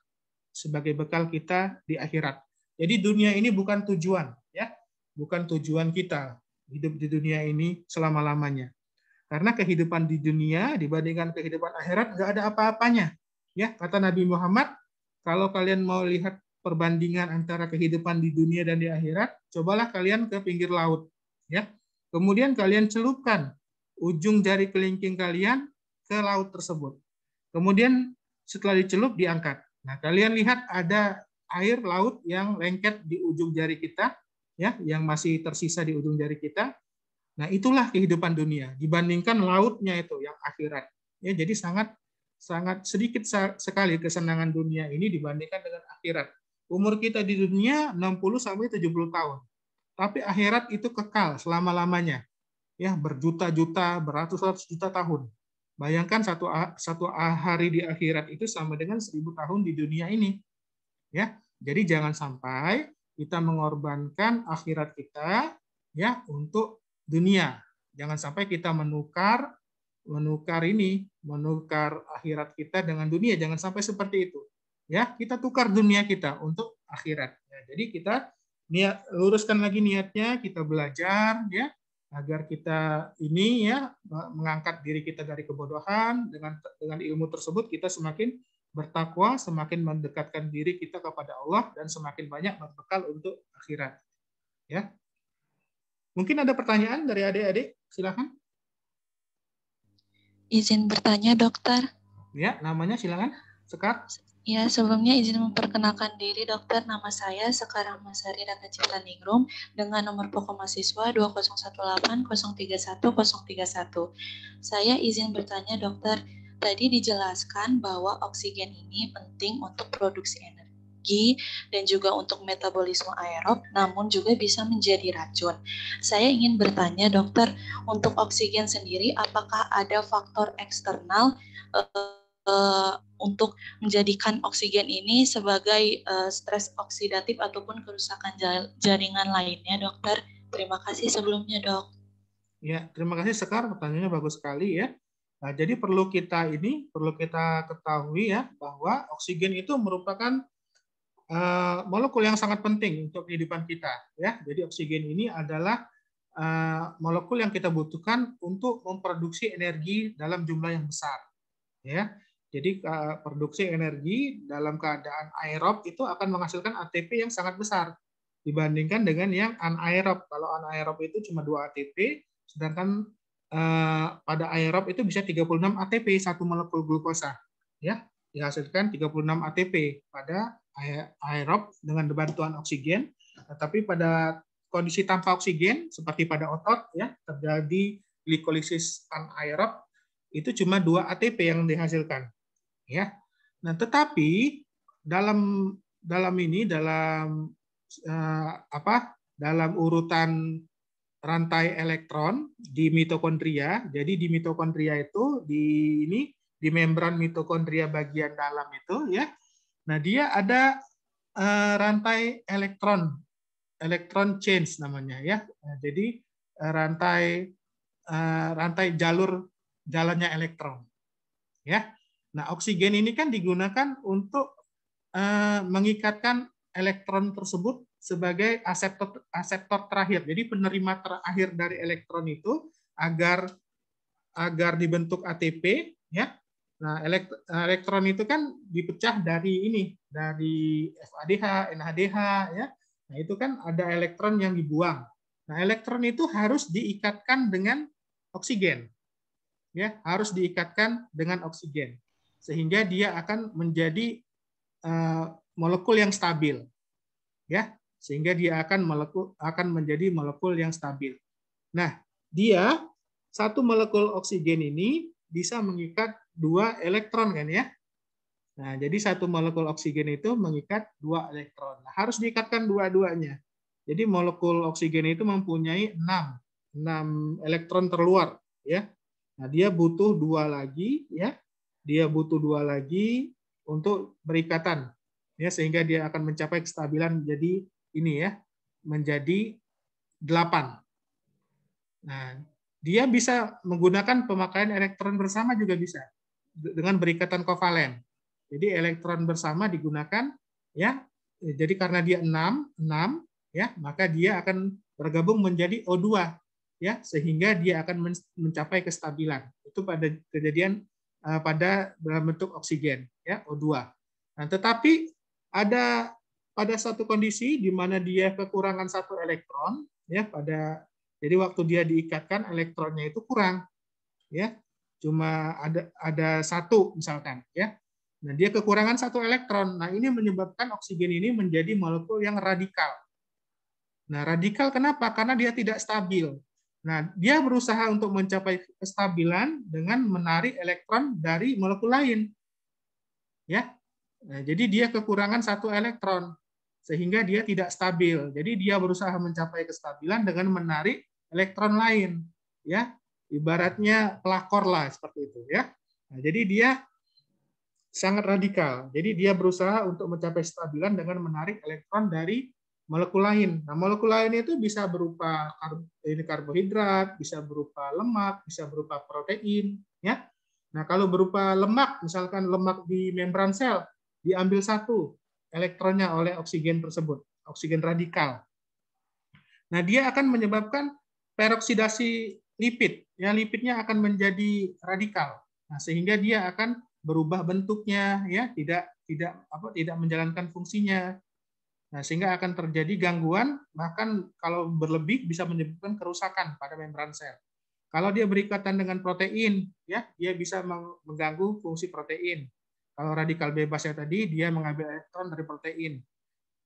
sebagai bekal kita di akhirat. Jadi dunia ini bukan tujuan, ya, bukan tujuan kita hidup di dunia ini selama lamanya. Karena kehidupan di dunia dibandingkan kehidupan akhirat nggak ada apa-apanya, ya. Kata Nabi Muhammad, kalau kalian mau lihat perbandingan antara kehidupan di dunia dan di akhirat, cobalah kalian ke pinggir laut, ya Kemudian kalian celupkan ujung jari kelingking kalian ke laut tersebut. Kemudian setelah dicelup diangkat. Nah, kalian lihat ada air laut yang lengket di ujung jari kita ya, yang masih tersisa di ujung jari kita. Nah, itulah kehidupan dunia dibandingkan lautnya itu yang akhirat. Ya, jadi sangat sangat sedikit sekali kesenangan dunia ini dibandingkan dengan akhirat. Umur kita di dunia 60 sampai 70 tahun tapi akhirat itu kekal selama-lamanya. Ya, berjuta-juta, beratus-ratus juta tahun. Bayangkan satu satu hari di akhirat itu sama dengan seribu tahun di dunia ini. Ya, jadi jangan sampai kita mengorbankan akhirat kita ya untuk dunia. Jangan sampai kita menukar menukar ini, menukar akhirat kita dengan dunia. Jangan sampai seperti itu. Ya, kita tukar dunia kita untuk akhirat. Ya, jadi kita niat luruskan lagi niatnya kita belajar ya agar kita ini ya mengangkat diri kita dari kebodohan dengan dengan ilmu tersebut kita semakin bertakwa semakin mendekatkan diri kita kepada Allah dan semakin banyak berbekal untuk akhirat ya mungkin ada pertanyaan dari adik-adik silahkan izin bertanya dokter ya namanya silakan sekat Ya, sebelumnya izin memperkenalkan diri dokter. Nama saya Sekarang Masari Rata Cipta Ningrum dengan nomor pokok mahasiswa 2018031031. Saya izin bertanya dokter, tadi dijelaskan bahwa oksigen ini penting untuk produksi energi dan juga untuk metabolisme aerob, namun juga bisa menjadi racun. Saya ingin bertanya dokter, untuk oksigen sendiri apakah ada faktor eksternal eh, Eh, untuk menjadikan oksigen ini sebagai uh, stres oksidatif ataupun kerusakan jaringan lainnya, dokter. Terima kasih sebelumnya, dok. Ya, terima kasih Sekar. Pertanyaannya bagus sekali ya. Nah, jadi perlu kita ini perlu kita ketahui ya bahwa oksigen itu merupakan uh, molekul yang sangat penting untuk kehidupan kita ya. Jadi oksigen ini adalah uh, molekul yang kita butuhkan untuk memproduksi energi dalam jumlah yang besar ya. Jadi eh, produksi energi dalam keadaan aerob itu akan menghasilkan ATP yang sangat besar dibandingkan dengan yang anaerob. Kalau anaerob itu cuma 2 ATP, sedangkan eh, pada aerob itu bisa 36 ATP satu molekul glukosa. Ya, dihasilkan 36 ATP pada aerob dengan bantuan oksigen, tetapi nah, pada kondisi tanpa oksigen seperti pada otot ya terjadi glikolisis anaerob itu cuma dua ATP yang dihasilkan ya. Nah, tetapi dalam dalam ini dalam eh, apa? dalam urutan rantai elektron di mitokondria. Jadi di mitokondria itu di ini di membran mitokondria bagian dalam itu ya. Nah, dia ada eh, rantai elektron elektron chains namanya ya. Nah, jadi eh, rantai eh, rantai jalur jalannya elektron. Ya. Nah, oksigen ini kan digunakan untuk eh, mengikatkan elektron tersebut sebagai aseptor, aseptor terakhir. Jadi penerima terakhir dari elektron itu agar agar dibentuk ATP, ya. Nah, elekt, elektron itu kan dipecah dari ini, dari FADH, NADH, ya. Nah, itu kan ada elektron yang dibuang. Nah, elektron itu harus diikatkan dengan oksigen. Ya, harus diikatkan dengan oksigen sehingga dia akan menjadi eh, molekul yang stabil. Ya, sehingga dia akan molekul akan menjadi molekul yang stabil. Nah, dia satu molekul oksigen ini bisa mengikat dua elektron kan ya. Nah, jadi satu molekul oksigen itu mengikat dua elektron. Nah, harus diikatkan dua-duanya. Jadi molekul oksigen itu mempunyai enam enam elektron terluar ya. Nah, dia butuh dua lagi ya dia butuh dua lagi untuk berikatan ya sehingga dia akan mencapai kestabilan jadi ini ya menjadi 8. Nah, dia bisa menggunakan pemakaian elektron bersama juga bisa dengan berikatan kovalen. Jadi elektron bersama digunakan ya. Jadi karena dia 6, 6 ya, maka dia akan bergabung menjadi O2 ya, sehingga dia akan mencapai kestabilan. Itu pada kejadian Eh, pada dalam bentuk oksigen ya O2. Nah, tetapi ada pada satu kondisi di mana dia kekurangan satu elektron ya pada jadi waktu dia diikatkan elektronnya itu kurang ya cuma ada ada satu misalkan ya nah dia kekurangan satu elektron nah ini menyebabkan oksigen ini menjadi molekul yang radikal nah radikal kenapa karena dia tidak stabil Nah, dia berusaha untuk mencapai kestabilan dengan menarik elektron dari molekul lain. Ya. Nah, jadi dia kekurangan satu elektron sehingga dia tidak stabil. Jadi dia berusaha mencapai kestabilan dengan menarik elektron lain, ya. Ibaratnya pelakor lah seperti itu, ya. Nah, jadi dia sangat radikal. Jadi dia berusaha untuk mencapai kestabilan dengan menarik elektron dari molekul lain. Nah, molekul lain itu bisa berupa ini karbohidrat, bisa berupa lemak, bisa berupa protein, ya. Nah, kalau berupa lemak, misalkan lemak di membran sel, diambil satu elektronnya oleh oksigen tersebut, oksigen radikal. Nah, dia akan menyebabkan peroksidasi lipid. Ya, lipidnya akan menjadi radikal. Nah, sehingga dia akan berubah bentuknya, ya, tidak tidak apa tidak menjalankan fungsinya. Nah, sehingga akan terjadi gangguan, bahkan kalau berlebih bisa menyebabkan kerusakan pada membran sel. Kalau dia berikatan dengan protein, ya, dia bisa mengganggu fungsi protein. Kalau radikal bebasnya tadi, dia mengambil elektron dari protein.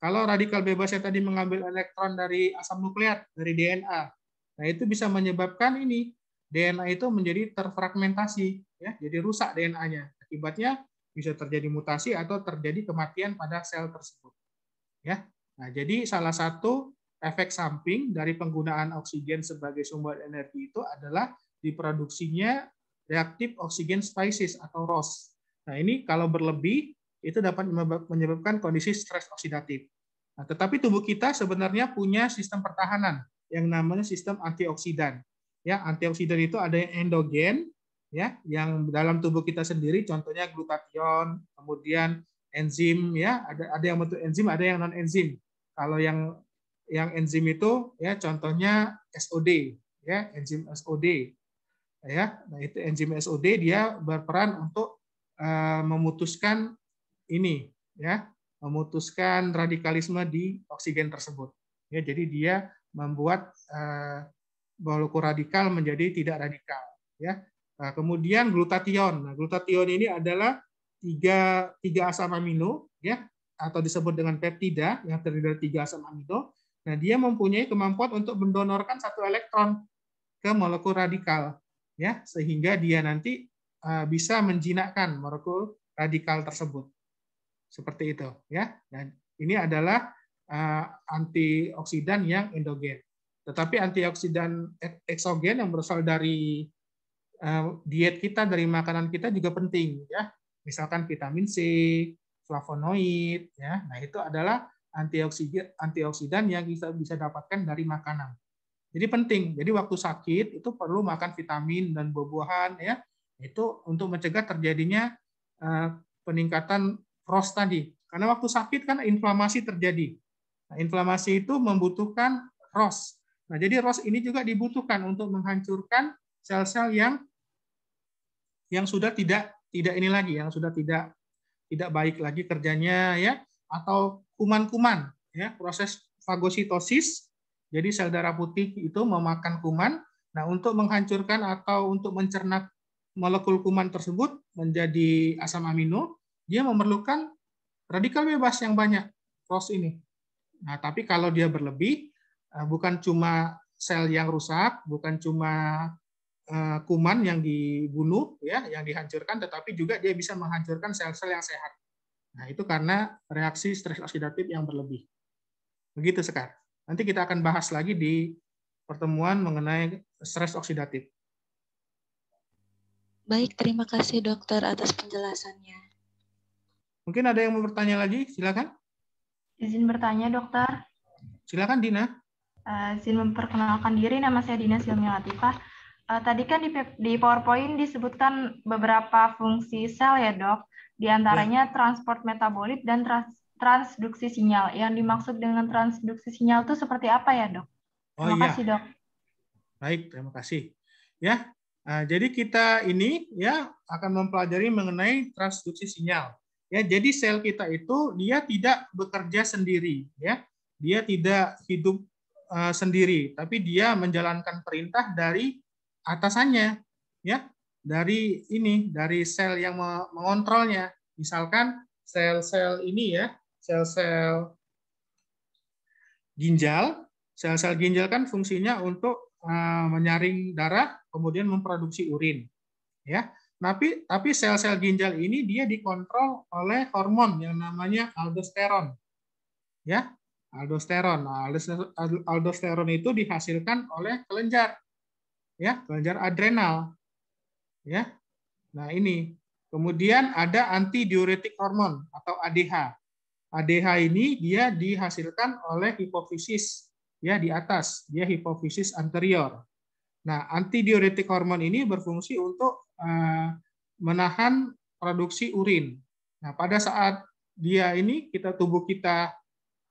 Kalau radikal bebasnya tadi mengambil elektron dari asam nukleat, dari DNA, nah itu bisa menyebabkan ini DNA itu menjadi terfragmentasi, ya, jadi rusak DNA-nya. Akibatnya bisa terjadi mutasi atau terjadi kematian pada sel tersebut ya. Nah, jadi salah satu efek samping dari penggunaan oksigen sebagai sumber energi itu adalah diproduksinya reaktif oksigen species atau ROS. Nah, ini kalau berlebih itu dapat menyebabkan kondisi stres oksidatif. Nah, tetapi tubuh kita sebenarnya punya sistem pertahanan yang namanya sistem antioksidan. Ya, antioksidan itu ada yang endogen ya, yang dalam tubuh kita sendiri contohnya glutation, kemudian enzim ya ada ada yang bentuk enzim ada yang non enzim kalau yang yang enzim itu ya contohnya SOD ya enzim SOD ya nah itu enzim SOD dia berperan untuk uh, memutuskan ini ya memutuskan radikalisme di oksigen tersebut ya jadi dia membuat uh, molekul radikal menjadi tidak radikal ya nah, kemudian glutation nah glutation ini adalah tiga, tiga asam amino ya atau disebut dengan peptida yang terdiri dari tiga asam amino. Nah, dia mempunyai kemampuan untuk mendonorkan satu elektron ke molekul radikal ya sehingga dia nanti eh, bisa menjinakkan molekul radikal tersebut. Seperti itu ya. Dan ini adalah eh, antioksidan yang endogen. Tetapi antioksidan eksogen yang berasal dari eh, diet kita dari makanan kita juga penting ya misalkan vitamin C, flavonoid, ya. Nah itu adalah antioksidan antioksidan yang kita bisa dapatkan dari makanan. Jadi penting. Jadi waktu sakit itu perlu makan vitamin dan buah-buahan ya. Itu untuk mencegah terjadinya eh, peningkatan ROS tadi. Karena waktu sakit kan inflamasi terjadi. Nah, inflamasi itu membutuhkan ROS. Nah, jadi ROS ini juga dibutuhkan untuk menghancurkan sel-sel yang yang sudah tidak tidak ini lagi yang sudah tidak tidak baik lagi kerjanya ya atau kuman-kuman ya proses fagositosis jadi sel darah putih itu memakan kuman nah untuk menghancurkan atau untuk mencerna molekul kuman tersebut menjadi asam amino dia memerlukan radikal bebas yang banyak proses ini nah tapi kalau dia berlebih eh, bukan cuma sel yang rusak bukan cuma Eh, kuman yang dibunuh ya yang dihancurkan tetapi juga dia bisa menghancurkan sel-sel yang sehat nah itu karena reaksi stres oksidatif yang berlebih begitu sekarang. nanti kita akan bahas lagi di pertemuan mengenai stres oksidatif baik terima kasih dokter atas penjelasannya mungkin ada yang mau bertanya lagi silakan izin bertanya dokter silakan Dina uh, izin memperkenalkan diri nama saya Dina Silmi Latifah uh, tadi kan di, di PowerPoint disebutkan beberapa fungsi sel ya dok, diantaranya yeah. transport metabolit dan trans transduksi sinyal. Yang dimaksud dengan transduksi sinyal itu seperti apa ya dok? Oh, terima iya. kasih dok. Baik, terima kasih. Ya, nah, jadi kita ini ya akan mempelajari mengenai transduksi sinyal. Ya, jadi sel kita itu dia tidak bekerja sendiri, ya. Dia tidak hidup uh, sendiri, tapi dia menjalankan perintah dari atasannya ya dari ini dari sel yang mengontrolnya misalkan sel-sel ini ya sel-sel ginjal sel-sel ginjal kan fungsinya untuk eh, menyaring darah kemudian memproduksi urin ya tapi tapi sel-sel ginjal ini dia dikontrol oleh hormon yang namanya aldosteron ya aldosteron nah, aldosteron itu dihasilkan oleh kelenjar ya, kelenjar adrenal. Ya. Nah, ini. Kemudian ada antidiuretik hormon atau ADH. ADH ini dia dihasilkan oleh hipofisis ya di atas, dia hipofisis anterior. Nah, antidiuretik hormon ini berfungsi untuk uh, menahan produksi urin. Nah, pada saat dia ini kita tubuh kita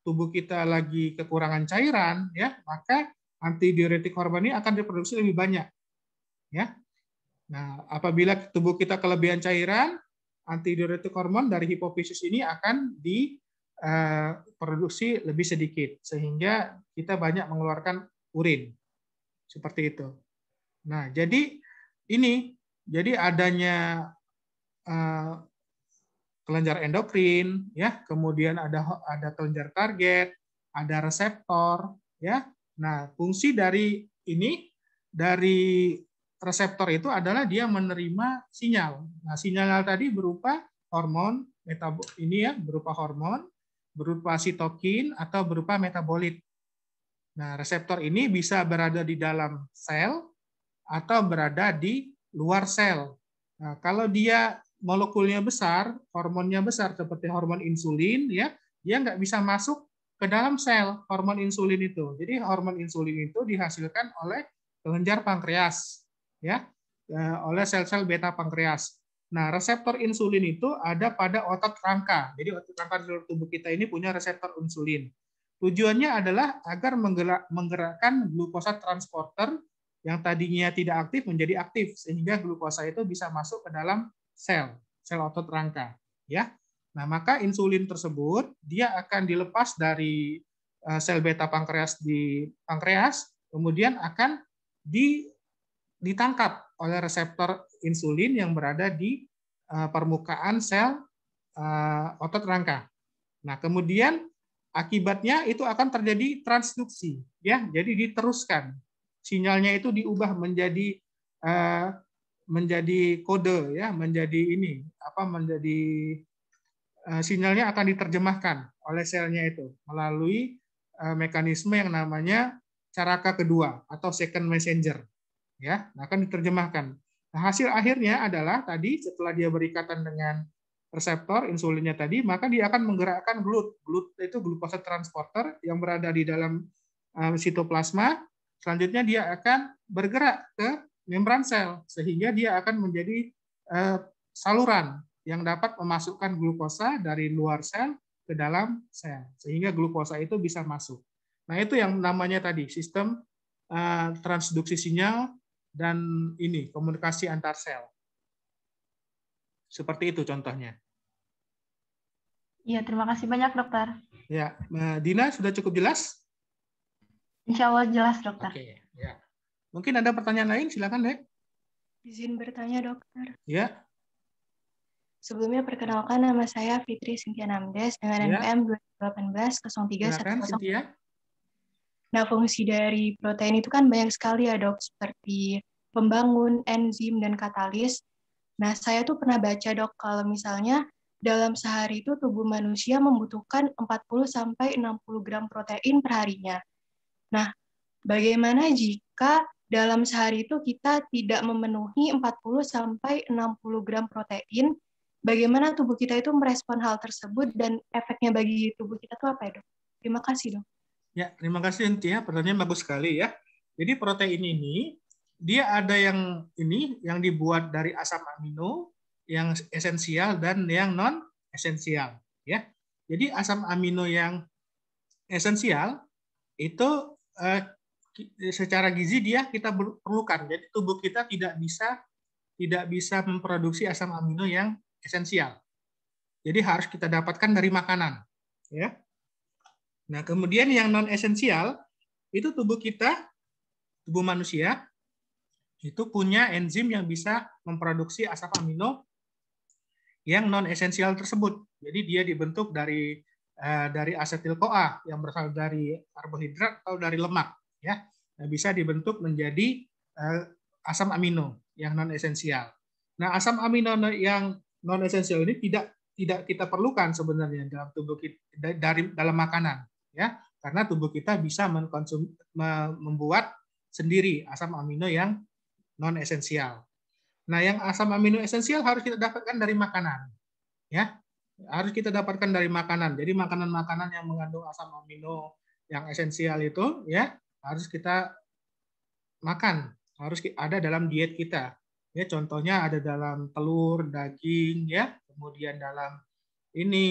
tubuh kita lagi kekurangan cairan ya, maka antidiuretik hormon ini akan diproduksi lebih banyak. Ya. Nah, apabila tubuh kita kelebihan cairan, antidiuretik hormon dari hipofisis ini akan diproduksi eh, lebih sedikit sehingga kita banyak mengeluarkan urin. Seperti itu. Nah, jadi ini jadi adanya eh, kelenjar endokrin ya kemudian ada ada kelenjar target ada reseptor ya Nah, fungsi dari ini dari reseptor itu adalah dia menerima sinyal. Nah, sinyal tadi berupa hormon metabol ini ya, berupa hormon, berupa sitokin atau berupa metabolit. Nah, reseptor ini bisa berada di dalam sel atau berada di luar sel. Nah, kalau dia molekulnya besar, hormonnya besar seperti hormon insulin ya, dia nggak bisa masuk ke dalam sel hormon insulin itu. Jadi hormon insulin itu dihasilkan oleh kelenjar pankreas, ya, eh, oleh sel-sel beta pankreas. Nah, reseptor insulin itu ada pada otot rangka. Jadi otot rangka di seluruh tubuh kita ini punya reseptor insulin. Tujuannya adalah agar menggerak, menggerakkan glukosa transporter yang tadinya tidak aktif menjadi aktif sehingga glukosa itu bisa masuk ke dalam sel, sel otot rangka, ya. Nah, maka insulin tersebut dia akan dilepas dari eh, sel beta pankreas di pankreas, kemudian akan ditangkap oleh reseptor insulin yang berada di eh, permukaan sel eh, otot rangka. Nah, kemudian akibatnya itu akan terjadi transduksi, ya. Jadi diteruskan sinyalnya itu diubah menjadi menjadi kode, ya, menjadi ini apa menjadi Eh, sinyalnya akan diterjemahkan oleh selnya itu melalui eh, mekanisme yang namanya caraka kedua atau second messenger ya nah, akan diterjemahkan nah, hasil akhirnya adalah tadi setelah dia berikatan dengan reseptor insulinnya tadi maka dia akan menggerakkan glut glut itu glukosa transporter yang berada di dalam eh, sitoplasma selanjutnya dia akan bergerak ke membran sel sehingga dia akan menjadi saluran yang dapat memasukkan glukosa dari luar sel ke dalam sel sehingga glukosa itu bisa masuk. Nah, itu yang namanya tadi sistem uh, transduksi sinyal dan ini komunikasi antar sel. Seperti itu contohnya. Iya, terima kasih banyak, Dokter. Ya, eh, Dina sudah cukup jelas? Insya Allah jelas, Dokter. Oke, ya. Mungkin ada pertanyaan lain, silakan, Dek. Izin bertanya, Dokter. Ya. Sebelumnya perkenalkan nama saya Fitri Sintia Namdes dengan NPM ya. 2018 03 Nah, fungsi dari protein itu kan banyak sekali ya, dok, seperti pembangun, enzim, dan katalis. Nah, saya tuh pernah baca, dok, kalau misalnya dalam sehari itu tubuh manusia membutuhkan 40-60 gram protein perharinya. Nah, bagaimana jika dalam sehari itu kita tidak memenuhi 40-60 gram protein, bagaimana tubuh kita itu merespon hal tersebut dan efeknya bagi tubuh kita itu apa ya dok? Terima kasih dok. Ya, terima kasih ya. Pertanyaan bagus sekali ya. Jadi protein ini dia ada yang ini yang dibuat dari asam amino yang esensial dan yang non esensial ya. Jadi asam amino yang esensial itu eh, secara gizi dia kita perlukan. Jadi tubuh kita tidak bisa tidak bisa memproduksi asam amino yang esensial. Jadi harus kita dapatkan dari makanan, ya. Nah, kemudian yang non esensial itu tubuh kita, tubuh manusia itu punya enzim yang bisa memproduksi asam amino yang non esensial tersebut. Jadi dia dibentuk dari eh, dari asetil CoA yang berasal dari karbohidrat atau dari lemak, ya. Nah, bisa dibentuk menjadi eh, asam amino yang non esensial. Nah, asam amino yang non esensial ini tidak tidak kita perlukan sebenarnya dalam tubuh kita dari dalam makanan ya karena tubuh kita bisa mengkonsum membuat sendiri asam amino yang non esensial. Nah, yang asam amino esensial harus kita dapatkan dari makanan. Ya. Harus kita dapatkan dari makanan. Jadi makanan-makanan yang mengandung asam amino yang esensial itu ya harus kita makan, harus ada dalam diet kita. Ya, contohnya ada dalam telur, daging, ya, kemudian dalam ini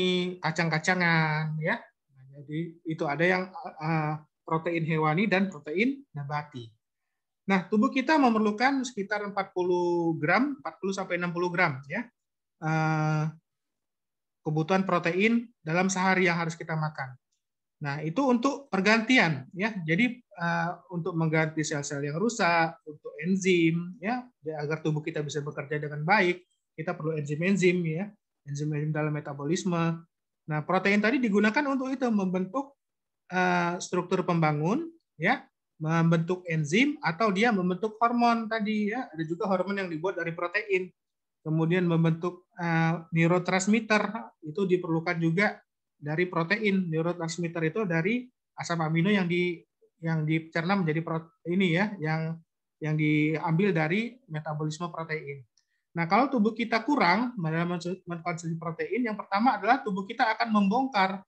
kacang-kacangan, ya. Nah, jadi itu ada yang uh, protein hewani dan protein nabati. Nah, tubuh kita memerlukan sekitar 40 gram, 40 sampai 60 gram, ya. Uh, kebutuhan protein dalam sehari yang harus kita makan. Nah, itu untuk pergantian ya. Jadi eh, untuk mengganti sel-sel yang rusak, untuk enzim ya, ya, agar tubuh kita bisa bekerja dengan baik, kita perlu enzim-enzim ya, enzim-enzim dalam metabolisme. Nah, protein tadi digunakan untuk itu membentuk eh, struktur pembangun ya, membentuk enzim atau dia membentuk hormon tadi ya. Ada juga hormon yang dibuat dari protein. Kemudian membentuk eh, neurotransmitter itu diperlukan juga dari protein. Neurotransmitter itu dari asam amino yang di yang dicerna menjadi protein, ini ya, yang yang diambil dari metabolisme protein. Nah, kalau tubuh kita kurang dalam mengkonsumsi protein, yang pertama adalah tubuh kita akan membongkar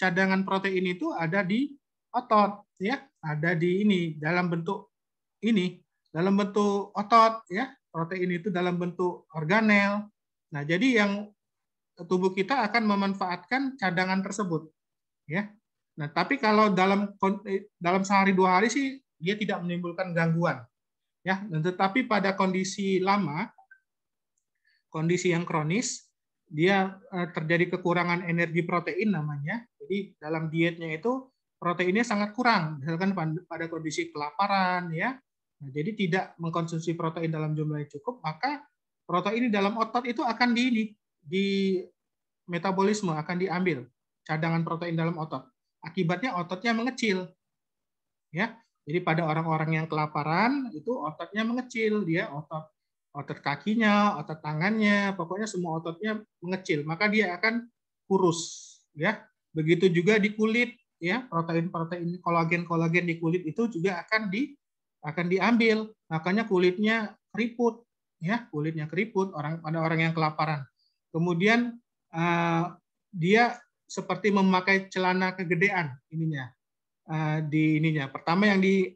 cadangan protein itu ada di otot, ya, ada di ini dalam bentuk ini, dalam bentuk otot, ya, protein itu dalam bentuk organel. Nah, jadi yang tubuh kita akan memanfaatkan cadangan tersebut. Ya. Nah, tapi kalau dalam eh, dalam sehari dua hari sih dia tidak menimbulkan gangguan. Ya, dan tetapi pada kondisi lama, kondisi yang kronis, dia eh, terjadi kekurangan energi protein namanya. Jadi dalam dietnya itu proteinnya sangat kurang, misalkan pada kondisi kelaparan, ya. Nah, jadi tidak mengkonsumsi protein dalam jumlah yang cukup, maka protein di dalam otot itu akan di di metabolisme akan diambil cadangan protein dalam otot. Akibatnya ototnya mengecil. Ya. Jadi pada orang-orang yang kelaparan itu ototnya mengecil, dia otot otot kakinya, otot tangannya, pokoknya semua ototnya mengecil, maka dia akan kurus, ya. Begitu juga di kulit, ya, protein-protein kolagen-kolagen di kulit itu juga akan di akan diambil, makanya kulitnya keriput, ya, kulitnya keriput orang pada orang yang kelaparan. Kemudian uh, dia seperti memakai celana kegedean ininya uh, di ininya. Pertama yang di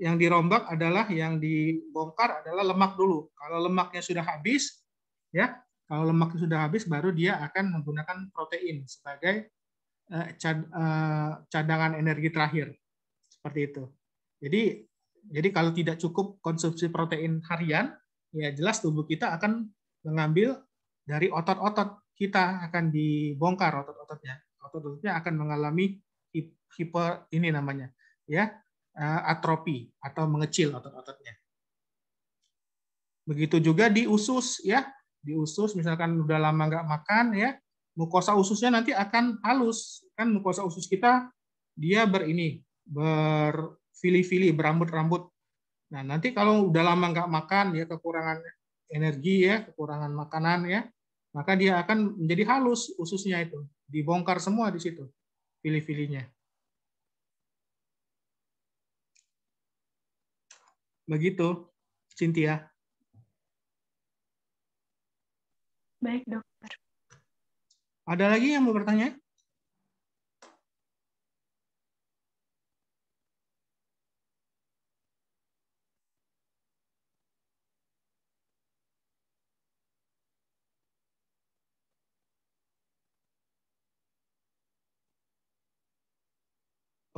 yang dirombak adalah yang dibongkar adalah lemak dulu. Kalau lemaknya sudah habis, ya kalau lemaknya sudah habis baru dia akan menggunakan protein sebagai uh, cad, uh, cadangan energi terakhir seperti itu. Jadi jadi kalau tidak cukup konsumsi protein harian, ya jelas tubuh kita akan mengambil dari otot-otot kita akan dibongkar otot-ototnya. Otot-ototnya akan mengalami hiper ini namanya ya eh, atropi atau mengecil otot-ototnya. Begitu juga di usus ya, di usus misalkan udah lama nggak makan ya, mukosa ususnya nanti akan halus kan mukosa usus kita dia ber ini berfili-fili berambut-rambut. Nah nanti kalau udah lama nggak makan ya kekurangan energi ya kekurangan makanan ya maka dia akan menjadi halus ususnya itu. Dibongkar semua di situ, pilih-pilihnya. Begitu, Cynthia. Baik, dokter. Ada lagi yang mau bertanya?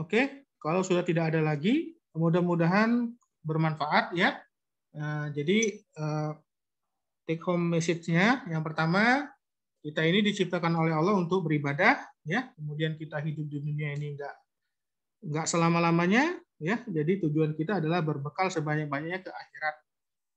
Oke, kalau sudah tidak ada lagi, mudah-mudahan bermanfaat ya. Nah, jadi eh, take home message-nya yang pertama kita ini diciptakan oleh Allah untuk beribadah ya kemudian kita hidup di dunia ini enggak enggak selama lamanya ya jadi tujuan kita adalah berbekal sebanyak banyaknya ke akhirat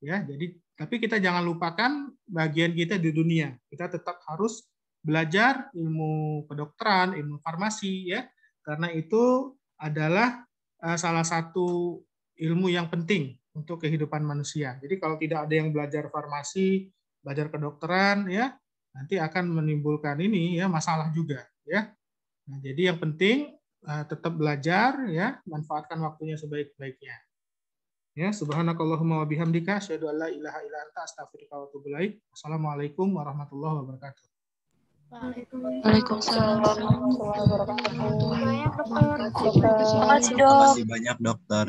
ya jadi tapi kita jangan lupakan bagian kita di dunia kita tetap harus belajar ilmu kedokteran ilmu farmasi ya karena itu adalah eh, salah satu ilmu yang penting untuk kehidupan manusia. Jadi kalau tidak ada yang belajar farmasi, belajar kedokteran ya, nanti akan menimbulkan ini ya masalah juga ya. Nah, jadi yang penting eh, tetap belajar ya, manfaatkan waktunya sebaik-baiknya. Ya, subhanakallahumma wa bihamdika asyhadu an la ilaha illa anta astaghfiruka wa warahmatullahi wabarakatuh. Waalaikumsalam Terima kasih Banyak dokter.